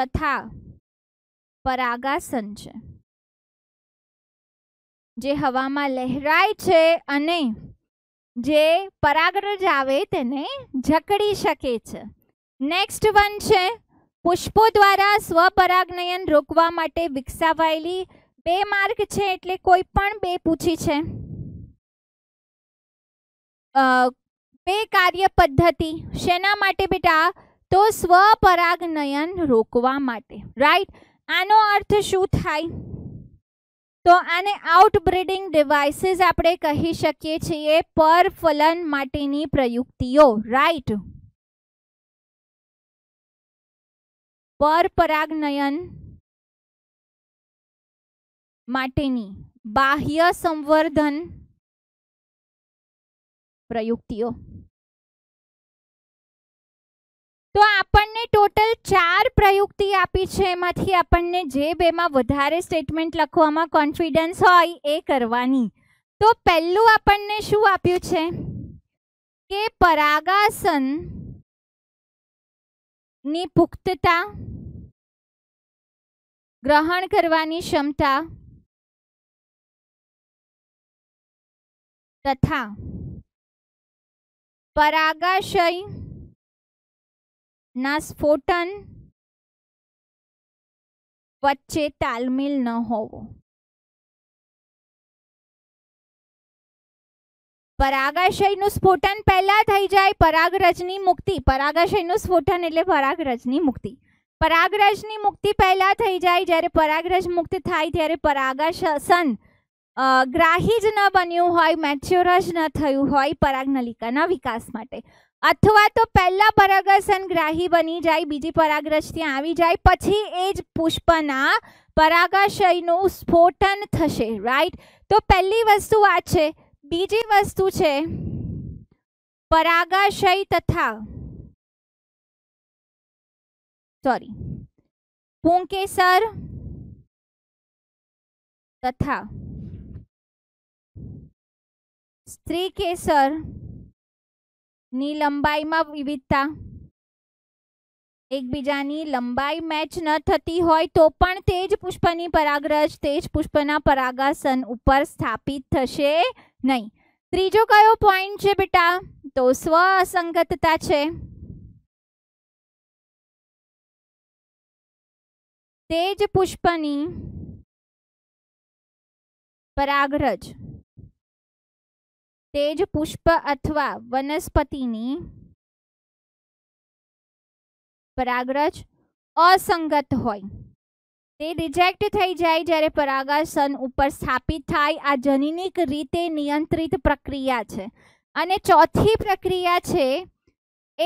તથા પરાગાસન છે જે હવામાં લહેરાય છે અને જે પરાગરજ આવે તેને જકડી શકે છે નેક્સ્ટ વન છે પુષ્પો દ્વારા સ્વપરાગનયન રોકવા માટે વિકસાવાયેલી બે માર્ગ છે એટલે કોઈ પણ બે પૂછી છે બે કાર્ય પદ્ધતિ શેના માટે બેટા તો સ્વપરાગ નયન રોકવા માટે રાઈટ આનો અર્થ શું થાય તો આને આઉટબ્રીડિંગ ડિવાઇસીસ આપણે કહી શકીએ છીએ પર ફલન માટેની પ્રયુક્તિઓ રાઈટ પર પરાગનયન માટેની બાહ્ય સંવર્ધન પ્રયુક્તિઓ તો આપણને ટોટલ ચાર પ્રયુક્તિ આપી છે એમાંથી આપણને જે બેમાં વધારે સ્ટેટમેન્ટ લખવામાં કોન્ફિડન્સ હોય એ કરવાની તો પહેલું આપણને શું આપ્યું છે કે પરાગાસન ની પુખ્તતા ગ્રહણ કરવાની ક્ષમતા તથા પરાગાશય ના સ્ફોટન વચ્ચે તાલમેલ ન હોવો પરાગાશયનું સ્ફોટન પહેલા થઈ જાય પરાગરજની મુક્તિ પરાગાશયનું સ્ફોટન એટલે પરાગરજની મુક્તિ પરાગરજની મુક્તિ પહેલા થઈ જાય જ્યારે પરાગરજ મુક્ત થાય ત્યારે પરાગાશન ગ્રાહી જ ન બન્યું હોય મેચ્યોર જ ન થયું હોય પરાગનલિકાના વિકાસ માટે અથવા તો પહેલાં પરાગસન ગ્રાહી બની જાય બીજી પરાગરજ ત્યાં આવી જાય પછી એ જ પુષ્પના પરાગાશયનું સ્ફોટન થશે રાઈટ તો પહેલી વસ્તુ આ છે બીજી વસ્તુ છે પરાગાશય તથા સોરી પુંકેસર તથા સ્ત્રી કેસર ની લંબાઈમાં વિવિધતા એકબીજાની લંબાઈ મેચ ન થતી હોય તો પણ તે જ પુષ્પની પરાગરજ તે જ પુષ્પના પરાગાસન ઉપર સ્થાપિત થશે નહીં ત્રીજો કયો પોઈન્ટ છે બેટા તો સ્વ અસંગતતા છે તે જ પુષ્પની પરાગરજ તે જ પુષ્પ અથવા વનસ્પતિની પરાગરજ અસંગત હોય તે રિજેક્ટ થઈ જાય જ્યારે પરાગાસન ઉપર સ્થાપિત થાય આ જનીનિક રીતે નિયંત્રિત પ્રક્રિયા છે અને ચોથી પ્રક્રિયા છે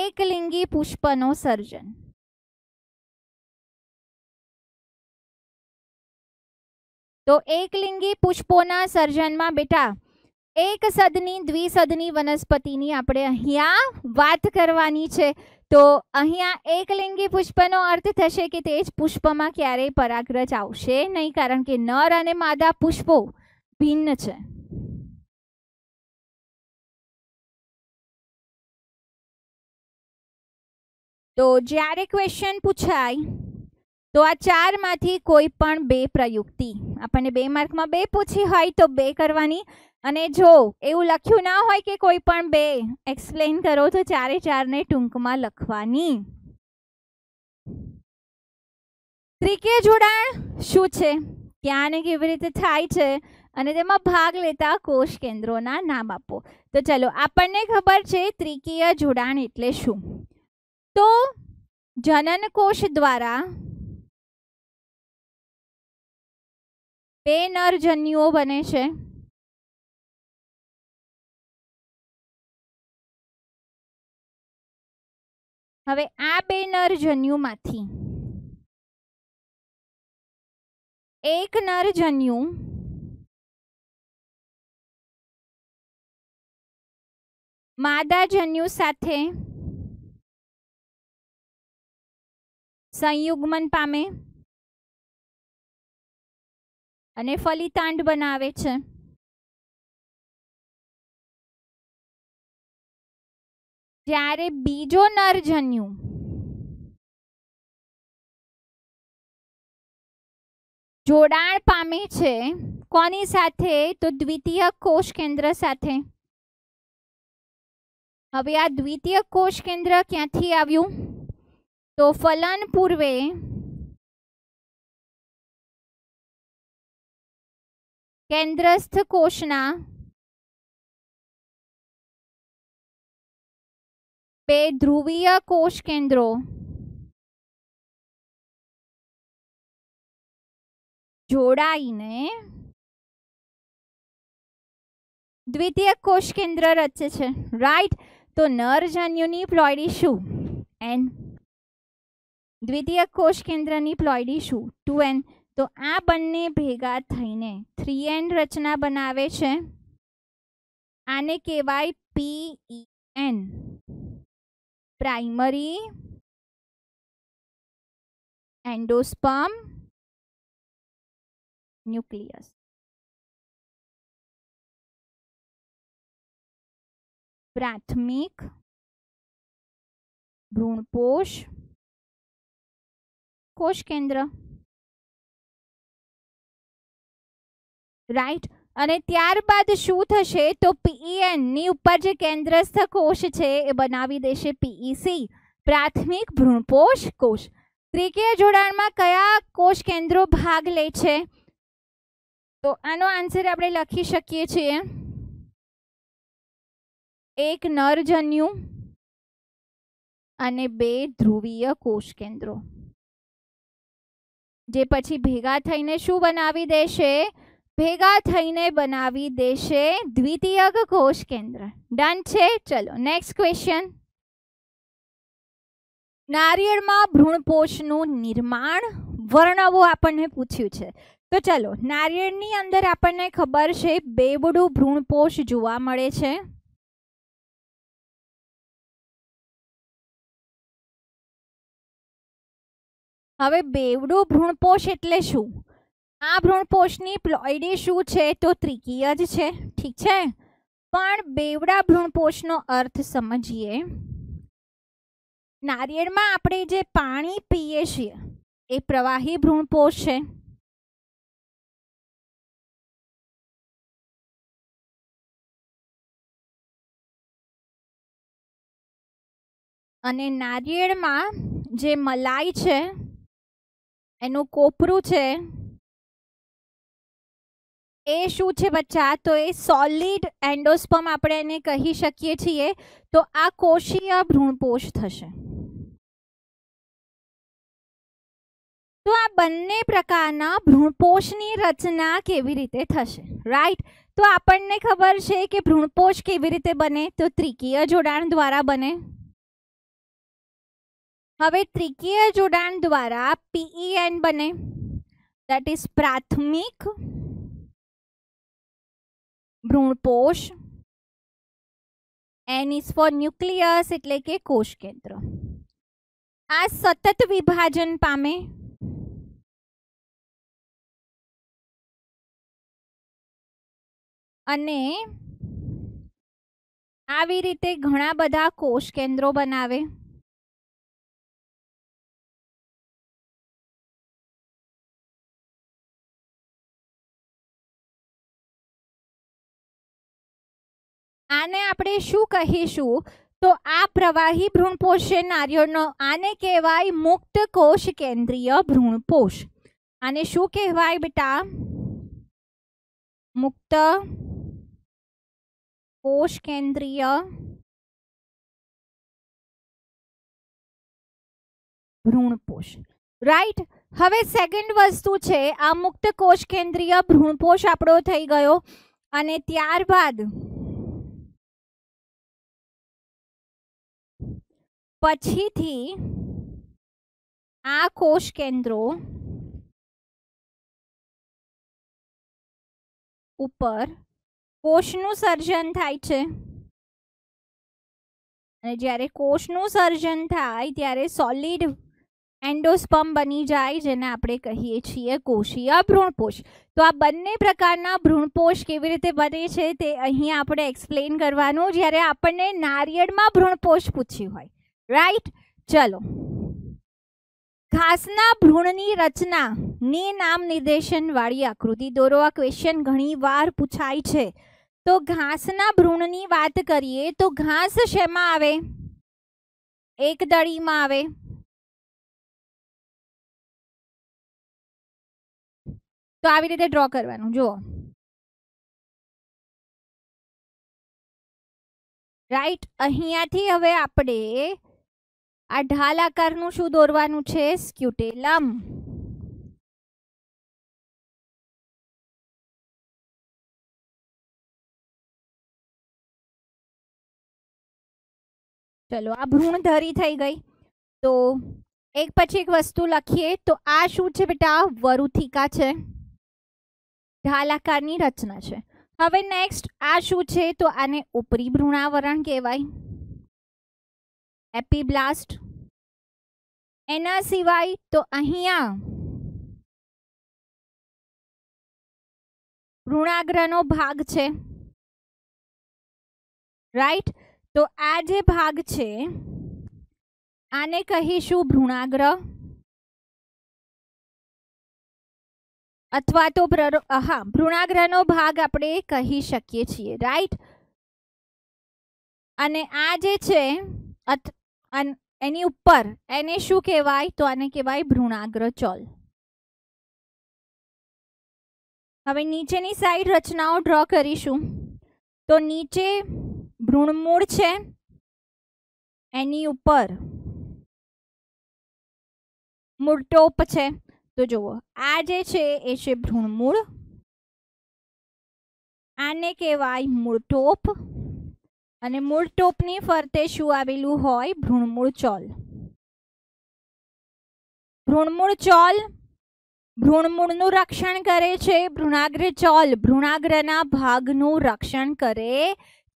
એકલિંગી પુષ્પનો સર્જન તો એકલિંગી પુષ્પોના સર્જનમાં બેટા એક સદની દ્વિસદની વનસ્પતિની આપણે અહીંયા વાત કરવાની છે તો અહીંયા એકલિંગી પુષ્પનો અર્થ થશે કે તે જ પુષ્પમાં ક્યારેય પરાગરજ આવશે નહીં કારણ કે નર અને માદા પુષ્પો ભિન્ન છે તો જ્યારે ક્વેશ્ચન પૂછાય તો આ ચારમાંથી કોઈ પણ બે પ્રયુક્તિ આપણને બે માર્કમાં બે પૂછી હોય તો બે કરવાની અને જો એવું લખ્યું ના હોય કે કોઈ પણ બે એક્સપ્લેન કરો તો ચારે ચારને ટૂંકમાં લખવાની ત્રિકીય જોડાણ શું છે ક્યાં કેવી રીતે થાય છે અને તેમાં ભાગ લેતા કોષ કેન્દ્રોના નામ આપો તો ચલો આપણને ખબર છે ત્રિકીય જોડાણ એટલે શું તો જનન કોષ દ્વારા બે નરજન્યુઓ બને છે હવે આ બે નરજન્યુમાંથી એક નરજન્યુ જન્યુ સાથે સંયુગ્મન પામે અને ફલિતાંડ બનાવે છે જ્યારે બીજો નર જન્યુ જોડાણ પામે છે કોની સાથે તો દ્વિતીય કોષ કેન્દ્ર સાથે હવે આ દ્વિતીય કોષ કેન્દ્ર ક્યાંથી આવ્યું તો ફલન પૂર્વે કેન્દ્રસ્થ કોષના બે ધ્રુવીય કોષ કેન્દ્રો જોડાઈને દ્વિતીય કોષ કેન્દ્ર રચે છે રાઈટ તો નરજન્યુની પ્લોયડી શું એન દ્વિતીય કોષ કેન્દ્રની પ્લોયડી શું ટુ એન તો આ બંને ભેગા થઈને થ્રી એન રચના બનાવે છે આને કહેવાય PE N primary endosperm nucleus प्राथमिक भ्रूणपोष कोश केंद्र राइट right? અને ત્યારબાદ શું થશે તો પીઈએનની ઉપર જે કેન્દ્રસ્થ કોષ છે એ બનાવી દેશે પીઈસી પ્રાથમિક ભ્રૂણપોષ કોષ ત્રિકીય જોડાણમાં કયા કોષ કેન્દ્રો ભાગ લે છે તો આનો આન્સર આપણે લખી શકીએ છીએ એક નરજન્યુ અને બે ધ્રુવીય કોષ કેન્દ્રો જે પછી ભેગા થઈને શું બનાવી દેશે ભેગા થઈને બનાવી દેશે દ્વિતીય કોષ કેન્દ્ર ડન છે ચલો નેક્સ્ટ ક્વેશ્ચન નારિયેળમાં ભ્રૂણપોષનું નિર્માણ વર્ણવો આપણને પૂછ્યું છે તો ચલો નારિયેળની અંદર આપણને ખબર છે બેબડું ભ્રૂણપોષ જોવા મળે છે હવે બેવડું ભ્રૂણપોષ એટલે શું આ ભ્રૂણપોષની પ્લોઇડી શું છે તો ત્રિકીય જ છે ઠીક છે પણ બેવડા ભ્રૂણપોષનો અર્થ સમજીએ નારિયેળમાં આપણે જે પાણી પીએ છીએ એ પ્રવાહી ભ્રૂણપોષ છે અને નારિયેળમાં જે મલાઈ છે એનું કોપરું છે એ શું છે બચ્ચા તો એ સોલિડ એન્ડોસ્પર્મ આપણે એને કહી શકીએ છીએ તો આ કોષીય ભ્રૂણપોષ થશે તો આ બંને પ્રકારના ભ્રૂણપોષની રચના કેવી રીતે થશે રાઈટ તો આપણને ખબર છે કે ભ્રૂણપોષ કેવી રીતે બને તો ત્રિકીય જોડાણ દ્વારા બને હવે ત્રિકીય જોડાણ દ્વારા પીઈએન e બને દેટ ઇઝ પ્રાથમિક ભ્રૂણપોષ એન ઇઝ ફોર ન્યુક્લિયસ એટલે કે કોષ કેન્દ્ર આ સતત વિભાજન પામે અને આવી રીતે ઘણા બધા કોષ કેન્દ્રો બનાવે આને આપણે શું કહીશું તો આ પ્રવાહી ભ્રૂણપોષ છે નારિયોળનો આને કહેવાય મુક્ત કોષ કેન્દ્રીય ભ્રૂણપોષ આને શું કહેવાય બેટા મુક્ત કોષ કેન્દ્રીય ભ્રૂણપોષ રાઈટ હવે સેકન્ડ વસ્તુ છે આ મુક્ત કોષ કેન્દ્રીય ભ્રૂણપોષ આપણો થઈ ગયો અને ત્યારબાદ પછીથી આ કોષ કેન્દ્રો ઉપર કોષનું સર્જન થાય છે અને જ્યારે કોષનું સર્જન થાય ત્યારે સોલિડ એન્ડોસ્પમ બની જાય જેને આપણે કહીએ છીએ કોષીય ભ્રૂણપોષ તો આ બંને પ્રકારના ભ્રૂણપોષ કેવી રીતે બને છે તે અહીં આપણે એક્સપ્લેન કરવાનું જ્યારે આપણને નારિયેળમાં ભ્રૂણપોષ પૂછ્યું હોય રાઈટ ચલો ઘાસના ભ્રૂણની રચના ને નામ નિર્દેશન વાળી આકૃતિ દોરો આ ક્વેશ્ચન ઘણી વાર પૂછાય છે તો ઘાસના ભ્રૂણની વાત કરીએ તો ઘાસ શેમાં આવે એક દળીમાં આવે તો આવી રીતે ડ્રો કરવાનું જુઓ રાઈટ અહીંયાથી હવે આપણે આ ઢાલ આકારનું શું દોરવાનું છે સ્ક્યુટેલમ ચલો આ ધરી થઈ ગઈ તો એક પછી એક વસ્તુ લખીએ તો આ શું છે બેટા વરુથિકા છે ઢાલ આકારની રચના છે હવે નેક્સ્ટ આ શું છે તો આને ઉપરી ભ્રૂણાવરણ કહેવાય એપીબ્લાસ્ટ એના સિવાય તો અહીંયા ઋણાગ્રહનો ભાગ છે રાઈટ તો આ જે ભાગ છે આને કહીશું ભૃણાગ્રહ અથવા તો હા ભૃણાગ્રહનો ભાગ આપણે કહી શકીએ છીએ રાઈટ અને આ જે છે અને એની ઉપર એને શું કહેવાય તો આને કહેવાય ભૃણાગ્ર ચલ હવે નીચેની સાઈડ રચનાઓ ડ્રો કરીશું તો નીચે ભ્રૂણમૂળ છે એની ઉપર મૂળટોપ છે તો જુઓ આ જે છે એ છે ભ્રૂણમૂળ આને કહેવાય મૂળટોપ અને મૂળ ટોપની ફરતે શું આવેલું હોય ભ્રૂણમૂળ ચોલ ભ્રૂણમૂળ ચોલ ભ્રૂણમૂળનું રક્ષણ કરે છે ભ્રૂણાગ્ર ચોલ ભ્રૂણાગ્રના ભાગનું રક્ષણ કરે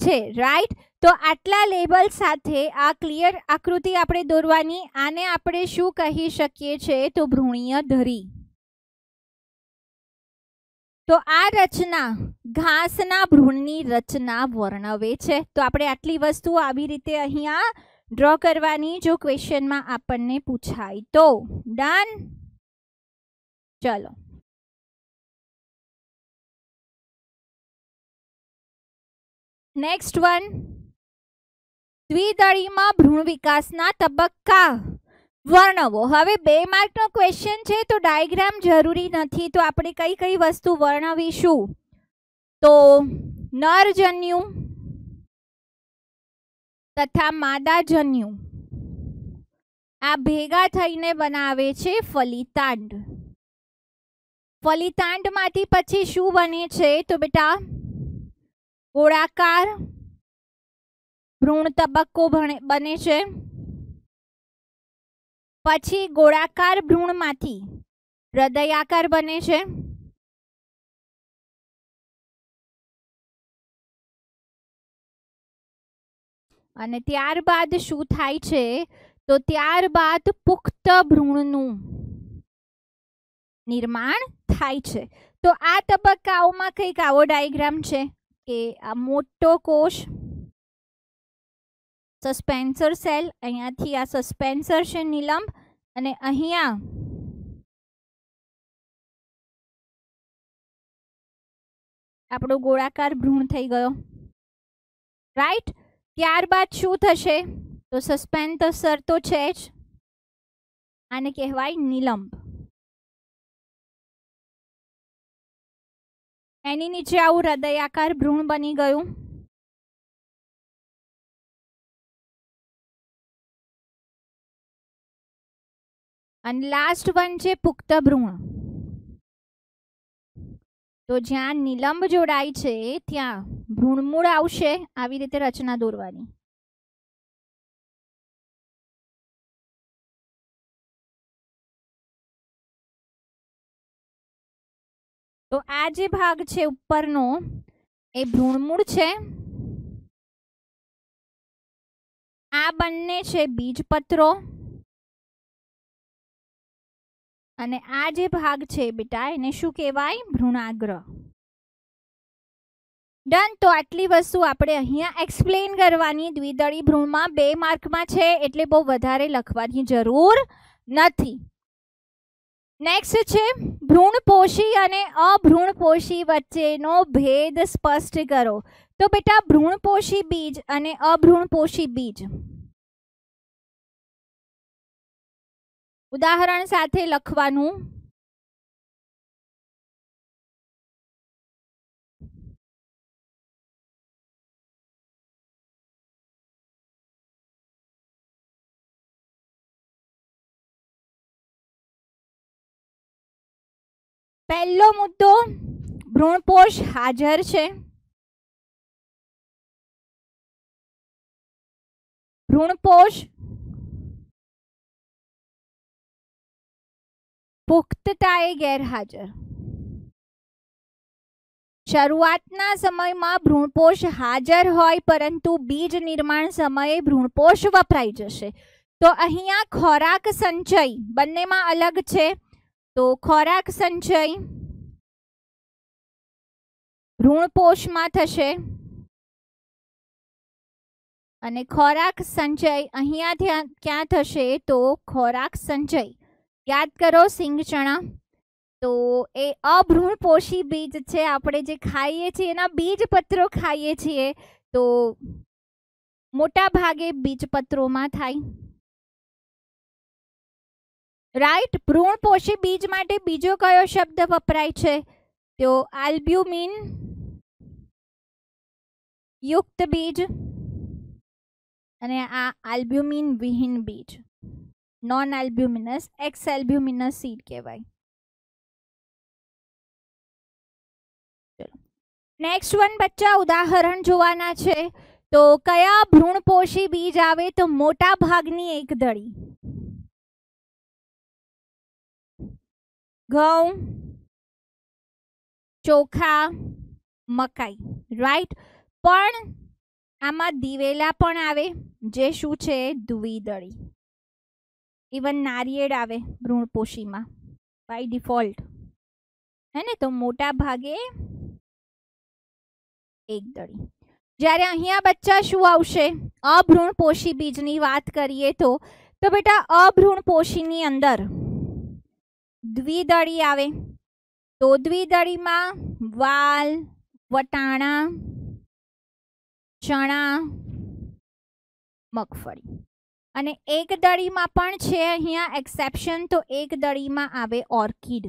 છે રાઈટ તો આટલા લેબલ સાથે આ ક્લિયર આકૃતિ આપણે દોરવાની આને આપણે શું કહી શકીએ છીએ તો ભ્રૂણીય ધરી તો આ રચના ઘાસના ભ્રૂણની રચના વર્ણવે છે તો આપણે આટલી વસ્તુ આવી રીતે અહીંયા ડ્રો કરવાની જો ક્વેશ્ચનમાં આપણને પૂછાય તો ડન ચલો નેક્સ્ટ વન દ્વિદળીમાં ભ્રૂણ વિકાસના તબક્કા વર્ણવો હવે બે માર્કનો ક્વેશ્ચન છે તો ડાયગ્રામ જરૂરી નથી તો આપણે કઈ કઈ વસ્તુ વર્ણવીશું તો નરજન્યુ તથા માદાજન્યુ આ ભેગા થઈને બનાવે છે ફલિતાંડ ફલિતાંડમાંથી પછી શું બને છે તો બેટા ગોળાકાર ભ્રૂણ તબક્કો બને છે પછી ગોળાકાર ભ્રૂણમાંથી હૃદયાકાર બને છે અને ત્યારબાદ શું થાય છે તો ત્યારબાદ પુખ્ત ભ્રૂણનું નિર્માણ થાય છે તો આ તબક્કાઓમાં કંઈક આવો ડાયગ્રામ છે કે આ મોટો કોષ સસ્પેન્સર સેલ અહીંયાથી આ સસ્પેન્સર છે નિલંબ અને અહીંયા આપણો ગોળાકાર ભ્રૂણ થઈ ગયો રાઈટ ત્યારબાદ શું થશે તો સસ્પેન્સર તો છે જ આને કહેવાય નિલંબ એની નીચે આવું હૃદયાકાર ભ્રૂણ બની ગયું અને લાસ્ટ વન છે પુખ્ત ભ્રૂણ તો જ્યાં નીલંબ જોડાય છે ત્યાં ભ્રૂણમૂળ આવશે આવી રીતે રચના દોરવાની તો આ જે ભાગ છે ઉપરનો એ ભ્રૂણમૂળ છે આ બંને છે બીજપત્રો અને આ જે ભાગ છે બેટા એને શું કહેવાય ભ્રૂણાગ્રહ ડન તો આટલી વસ્તુ આપણે અહીંયા એક્સપ્લેન કરવાની દ્વિદળી ભ્રૂણમાં બે માર્કમાં છે એટલે બહુ વધારે લખવાની જરૂર નથી નેક્સ્ટ છે ભ્રૂણપોષી અને અભ્રૂણપોષી વચ્ચેનો ભેદ સ્પષ્ટ કરો તો બેટા ભ્રૂણપોષી બીજ અને અભ્રૂણપોષી બીજ ઉદાહરણ સાથે લખવાનું પહેલો મુદ્દો ભ્રૂણપોષ હાજર છે ભ્રૂણપોષ પુખ્તતાએ ગેરહાજર શરૂઆતના સમયમાં ભ્રૂણપોષ હાજર હોય પરંતુ બીજ નિર્માણ સમયે ભ્રૂણપોષ વપરાઈ જશે તો અહીંયા ખોરાક સંચય બંનેમાં અલગ છે તો ખોરાક સંચય ભ્રૂણપોષમાં થશે અને ખોરાક સંચય અહીંયા ક્યાં થશે તો ખોરાક સંચય યાદ કરો સિંગ ચણા તો એ અભ્રૂણપોષી બીજ છે આપણે જે ખાઈએ છીએ એના બીજ પત્રો ખાઈએ છીએ તો મોટા ભાગે બીજ પત્રોમાં થાય રાઈટ ભ્રૂણપોષી બીજ માટે બીજો કયો શબ્દ વપરાય છે તો આલ્બ્યુમિન યુક્ત બીજ અને આ આલ્બ્યુમિન વિહીન બીજ non albuminous ex albuminous seed કહેવાય નેક્સ્ટ વન બચ્ચા ઉદાહરણ જોવાના છે તો કયા ભ્રૂણપોષી બીજ આવે તો મોટા ભાગની એક દળી ઘઉં ચોખા મકાઈ રાઈટ પણ આમાં દિવેલા પણ આવે જે શું છે દ્વિદળી ઇવન નારિયેળ આવે ભ્રૂણપોષીમાં બાય ડિફોલ્ટ હે ને તો મોટા ભાગે એક દળી જ્યારે અહીંયા બચ્ચા શું આવશે અભ્રૂણપોષી બીજની વાત કરીએ તો તો બેટા અભ્રૂણપોષીની અંદર દ્વિદળી આવે તો દ્વિદળીમાં વાલ વટાણા ચણા મગફળી અને એક દળીમાં પણ છે અહીંયા એક્સેપ્શન તો એક દળીમાં આવે ઓર્કિડ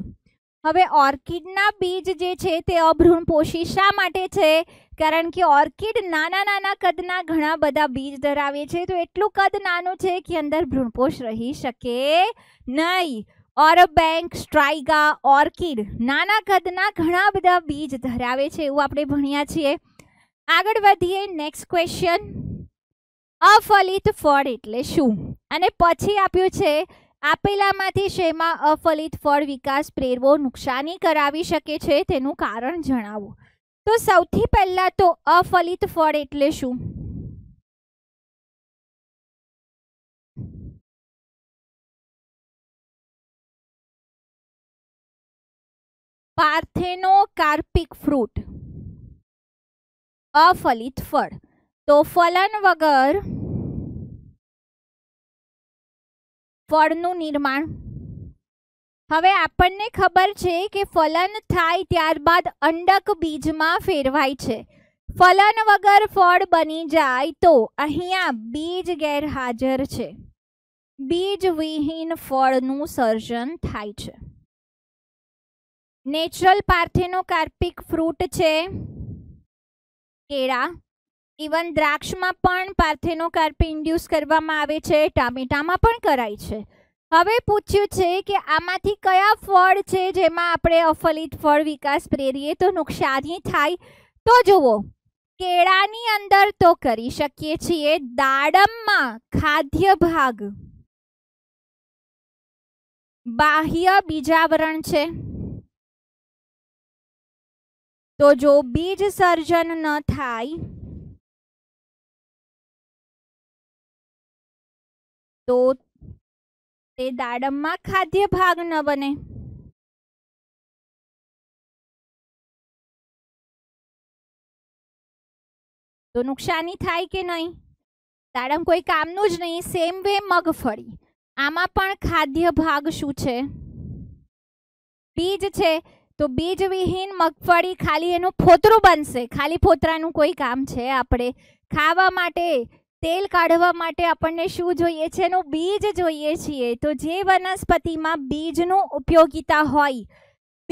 હવે ઓર્કિડના બીજ જે છે તે અભ્રૂણપોષી શા માટે છે કારણ કે ઓર્કિડ નાના નાના કદના ઘણા બધા બીજ ધરાવે છે તો એટલું કદ નાનું છે કે અંદર ભ્રૂણપોષ રહી શકે નહીં ઓરબેન્ક સ્ટ્રાઇગા ઓર્કિડ નાના કદના ઘણા બધા બીજ ધરાવે છે એવું આપણે ભણ્યા છીએ આગળ વધીએ નેક્સ્ટ ક્વેશ્ચન અફલિત ફળ એટલે શું અને પછી આપ્યું છે આપેલામાંથી શેમાં અફલિત ફળ વિકાસ પ્રેરવો નુકસાની કરાવી શકે છે તેનું કારણ જણાવો તો સૌથી પહેલા તો અફલિત ફળ એટલે શું પાર્થેનો કાર્પિક ફ્રૂટ અફલિત ફળ તો ફલન વગર ફળનું નિર્માણ હવે આપણને ખબર છે કે ફલન થાય ત્યારબાદ અંડક બીજમાં ફેરવાય છે ફલન વગર ફળ બની જાય તો અહીંયા બીજ ગેરહાજર છે બીજ વિહીન ફળનું સર્જન થાય છે નેચરલ પાર્થેનો કાર્પિક ફ્રૂટ છે કેળા ઇવન દ્રાક્ષમાં પણ પાર્થેનો પાર્થેનોકાર્પી ઇન્ડ્યુસ કરવામાં આવે છે ટામેટામાં પણ કરાય છે હવે પૂછ્યું છે કે આમાંથી કયા ફળ છે જેમાં આપણે અફલિત ફળ વિકાસ પ્રેરીએ તો નુકસાની થાય તો જુઓ કેળાની અંદર તો કરી શકીએ છીએ દાડમમાં ખાદ્ય ભાગ બાહ્ય બીજાવરણ છે તો જો બીજ સર્જન ન થાય તો તે દાડમમાં ખાદ્ય ભાગ ન બને તો નુકસાની થાય કે નહીં દાડમ કોઈ કામનું જ નહીં સેમ વે મગફળી આમાં પણ ખાદ્ય ભાગ શું છે બીજ છે તો બીજ વિહીન મગફળી ખાલી એનું ફોતરું બનશે ખાલી ફોતરાનું કોઈ કામ છે આપણે ખાવા માટે તેલ કાઢવા માટે આપણને શું જોઈએ છે એનું બીજ જોઈએ છીએ તો જે વનસ્પતિમાં બીજનું ઉપયોગિતા હોય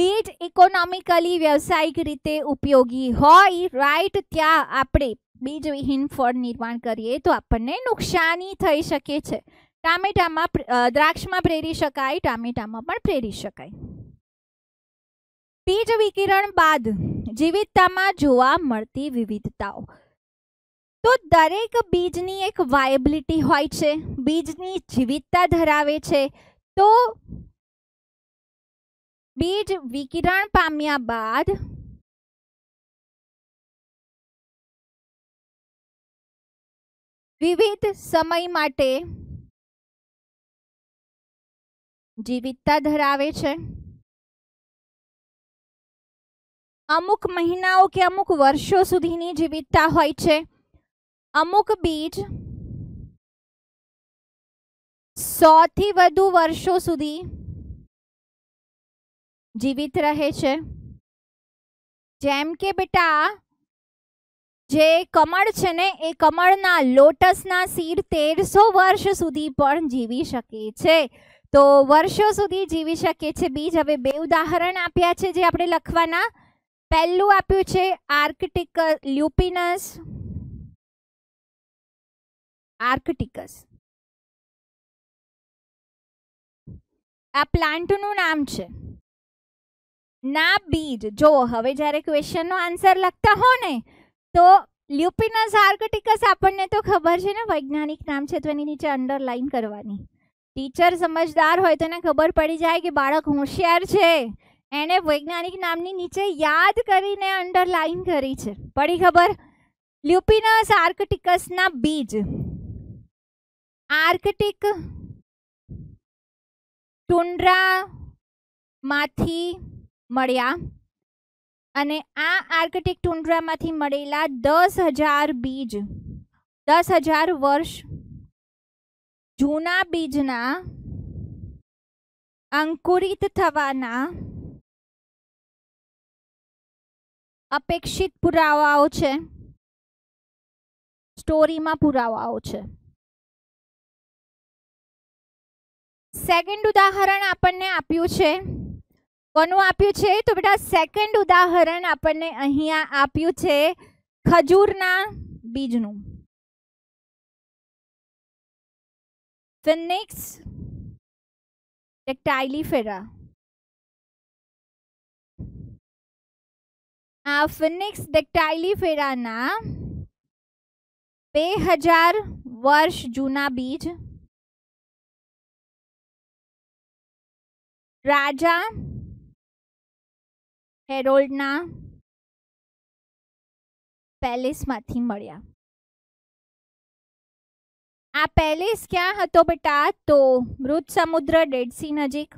બીજ ઇકોનોમિકલી વ્યવસાયિક રીતે ઉપયોગી હોય રાઈટ ત્યાં આપણે બીજવિહીન ફળ નિર્માણ કરીએ તો આપણને નુકસાની થઈ શકે છે ટામેટામાં દ્રાક્ષમાં પ્રેરી શકાય ટામેટામાં પણ પ્રેરી શકાય બીજ વિકિરણ બાદ જીવિતતામાં જોવા મળતી વિવિધતાઓ તો દરેક બીજની એક વાયબિલિટી હોય છે બીજની જીવિતતા ધરાવે છે તો બીજ વિકિરણ પામ્યા બાદ વિવિધ સમય માટે જીવિતતા ધરાવે છે અમુક મહિનાઓ કે અમુક વર્ષો સુધીની જીવિતતા હોય છે અમુક બીજ સો થી વધુ વર્ષો સુધી જીવિત રહે છે જેમ કે બેટા જે કમળ છે ને એ કમળના લોટસના સીડ તેરસો વર્ષ સુધી પણ જીવી શકે છે તો વર્ષો સુધી જીવી શકે છે બીજ હવે બે ઉદાહરણ આપ્યા છે જે આપણે લખવાના પહેલું આપ્યું છે આર્કટિક લ્યુપિનસ આર્કટિકસ આ પ્લાન્ટનું નામ છે ના બીજ જો હવે જ્યારે ક્વેશ્ચનનો આન્સર લખતા હો ને તો લ્યુપિનસ આર્કટિકસ આપણને તો ખબર છે ને વૈજ્ઞાનિક નામ છે તો એની નીચે અંડરલાઈન કરવાની ટીચર સમજદાર હોય તો એને ખબર પડી જાય કે બાળક હોશિયાર છે એણે વૈજ્ઞાનિક નામની નીચે યાદ કરીને અંડરલાઈન કરી છે પડી ખબર લ્યુપિનસ આર્કટિકસના બીજ આર્કટિક ટુંડ્રામાંથી મળ્યા અને આ આર્કટિક ટુંડ્રામાંથી મળેલા દસ હજાર બીજ દસ હજાર વર્ષ જૂના બીજના અંકુરિત થવાના અપેક્ષિત પુરાવાઓ છે સ્ટોરીમાં પુરાવાઓ છે સેકન્ડ ઉદાહરણ આપણને આપ્યું છે કોનું આપ્યું છે તો બેટા સેકન્ડ ઉદાહરણ આપણને અહીંયા આપ્યું છે ખજૂરના બીજનું ફિનિક્સ ટેક્ટાઇલીફેરા આ ફિનિક્સ ટેક્ટાઇલીફેરાના બે હજાર વર્ષ જૂના બીજ राजा हेरोल्डना पैलेस मड़िया आ पैलेस क्या हतो बेटा तो मृत समुद्र डेडसी नजीक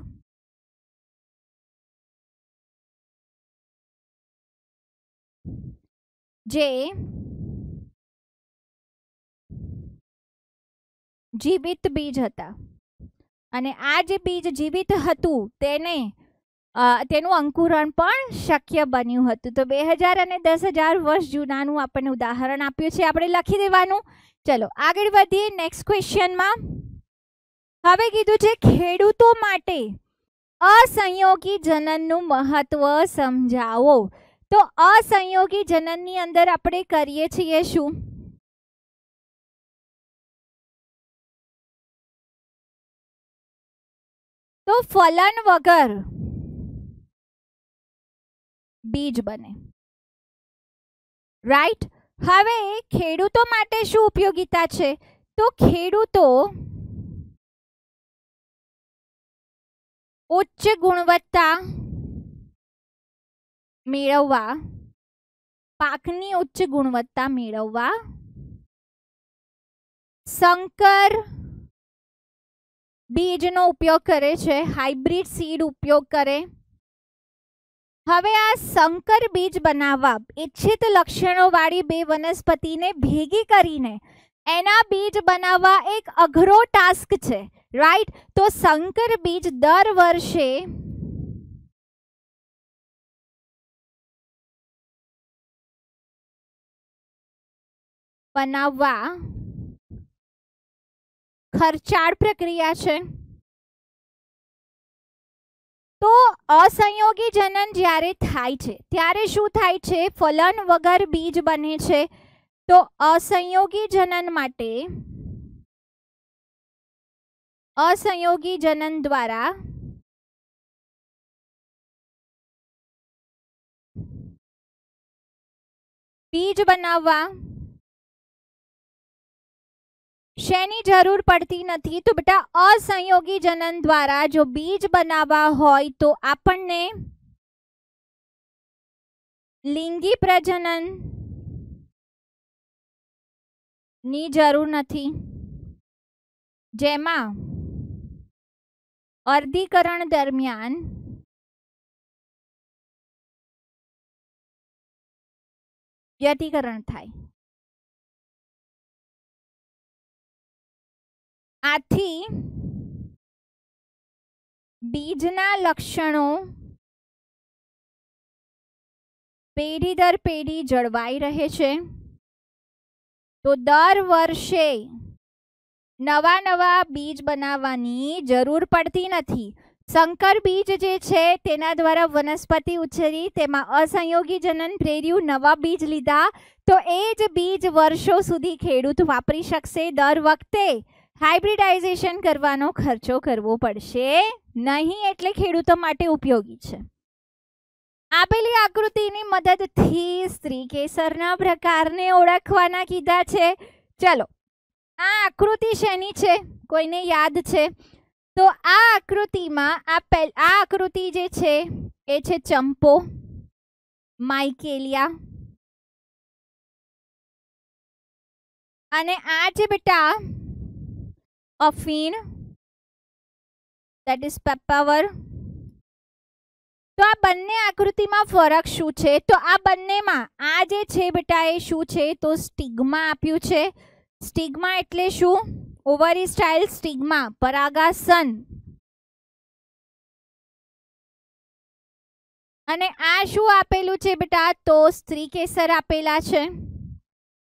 जे जीवित बीज था અને આ જે બીજ જીવિત હતું તેને તેનું અંકુરણ પણ શક્ય બન્યું હતું તો બે હજાર અને દસ હજાર વર્ષ જૂનાનું આપણને ઉદાહરણ આપ્યું છે આપણે લખી દેવાનું ચલો આગળ વધીએ નેક્સ્ટ ક્વેશ્ચનમાં હવે કીધું છે ખેડૂતો માટે અસંયોગી જનનનું મહત્વ સમજાવો તો અસંયોગી જનનની અંદર આપણે કરીએ છીએ શું તો ફલન વગર બીજ બને રાઈટ હવે ખેડૂતો માટે શું ઉપયોગીતા છે તો ખેડૂતો ઉચ્ચ ગુણવત્તા મેળવવા પાકની ઉચ્ચ ગુણવત્તા મેળવવા સંકર બીજનો ઉપયોગ કરે છે હાઇબ્રિડ સીડ ઉપયોગ કરે હવે આ સંકર બીજ બનાવવા ઇચ્છિત લક્ષણોવાળી બે વનસ્પતિને ભેગી કરીને એના બીજ બનાવવા એક અઘરો ટાસ્ક છે રાઈટ તો સંકર બીજ દર વર્ષે બનાવવા ખર્ચાળ પ્રક્રિયા છે તો અસંયોગી જનન જ્યારે થાય છે ત્યારે શું થાય છે ફલન વગર બીજ બને છે તો અસંયોગી જનન માટે અસંયોગી જનન દ્વારા બીજ બનાવવા શેની જરૂર પડતી નથી તો બેટા અસંયોગી જનન દ્વારા જો બીજ બનાવવા હોય તો આપણને લિંગી પ્રજનન ની જરૂર નથી જેમાં અર્ધીકરણ દરમિયાન વ્યતિકરણ થાય આથી બીજના લક્ષણો પેઢી દર પેઢી જળવાઈ રહે છે તો દર વર્ષે નવા નવા બીજ બનાવવાની જરૂર પડતી નથી સંકર બીજ જે છે તેના દ્વારા વનસ્પતિ ઉછેરી તેમાં અસંયોગી જનન પ્રેર્યું નવા બીજ લીધા તો એ જ બીજ વર્ષો સુધી ખેડૂત વાપરી શકશે દર વખતે હાઇબ્રિડાઇઝેશન કરવાનો ખર્ચો કરવો પડશે નહીં એટલે ખેડૂતો માટે ઉપયોગી છે આપેલી આકૃતિની મદદથી સ્ત્રી કેસરના પ્રકારને ઓળખવાના કીધા છે ચલો આ આકૃતિ શેની છે કોઈને યાદ છે તો આ આકૃતિમાં આ પેલ આ આકૃતિ જે છે એ છે ચંપો માઇકેલિયા અને આ જે બેટા અફીણ દેટ ઇઝ પેપાવર તો આ બંને આકૃતિમાં ફરક શું છે તો આ બંનેમાં આ જે છે બેટા એ શું છે તો સ્ટિગ્મા આપ્યું છે સ્ટિગ્મા એટલે શું ઓવરી સ્ટાઇલ સ્ટિગ્મા પરાગાસન અને આ શું આપેલું છે બેટા તો સ્ત્રી કેસર આપેલા છે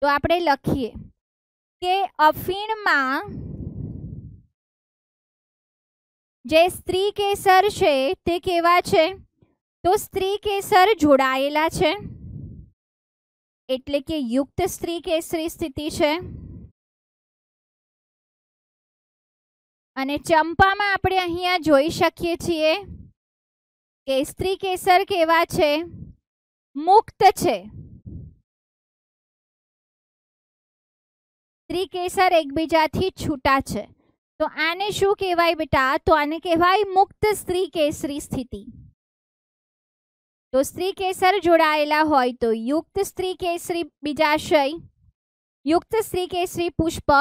તો આપણે લખીએ કે અફીણમાં જે સ્ત્રી કેસર છે તે કેવા છે તો સ્ત્રી કેસર જોડાયેલા છે એટલે કે યુક્ત સ્ત્રી કેસરી સ્થિતિ છે અને ચંપામાં આપણે અહીંયા જોઈ શકીએ છીએ કે સ્ત્રી કેસર કેવા છે મુક્ત છે સ્ત્રી કેસર એકબીજાથી છૂટા છે તો આને શું કહેવાય બેટા તો આને કહેવાય મુક્ત સ્ત્રી કેસરી સ્થિતિ તો સ્ત્રી કેસર જોડાયેલા હોય તો યુક્ત સ્ત્રી કેસરી બીજાશય યુક્ત સ્ત્રી કેસરી પુષ્પ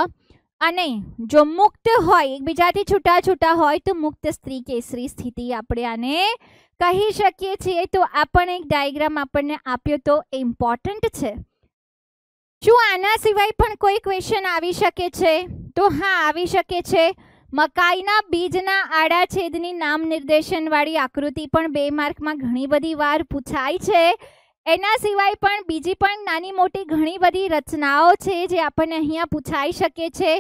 અને જો મુક્ત હોય એકબીજાથી છૂટા છૂટા હોય તો મુક્ત સ્ત્રી કેસરી સ્થિતિ આપણે આને કહી શકીએ છીએ તો આ પણ એક ડાયગ્રામ આપણને આપ્યો તો ઇમ્પોર્ટન્ટ છે શું આના સિવાય પણ કોઈ ક્વેશ્ચન આવી શકે છે તો હા આવી શકે છે મકાઈના બીજના આડા છેદની નામ નિર્દેશનવાળી આકૃતિ પણ બે માર્કમાં ઘણી બધી વાર પૂછાય છે એના સિવાય પણ બીજી પણ નાની મોટી ઘણી બધી રચનાઓ છે જે આપણને અહીંયા પૂછાઈ શકે છે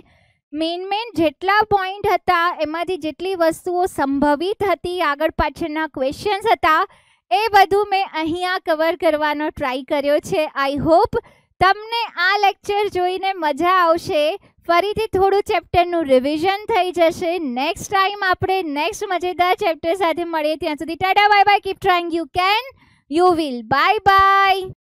મેઇન મેઇન જેટલા પોઈન્ટ હતા એમાંથી જેટલી વસ્તુઓ સંભવિત હતી આગળ પાછળના ક્વેશ્ચન્સ હતા એ બધું મેં અહીંયા કવર કરવાનો ટ્રાય કર્યો છે આઈ હોપ તમને આ લેક્ચર જોઈને મજા આવશે ફરીથી થોડું ચેપ્ટરનું રિવિઝન થઈ જશે નેક્સ્ટ ટાઈમ આપણે નેક્સ્ટ મજેદાર ચેપ્ટર સાથે મળીએ ત્યાં સુધી tata bye bye keep trying you can you will bye by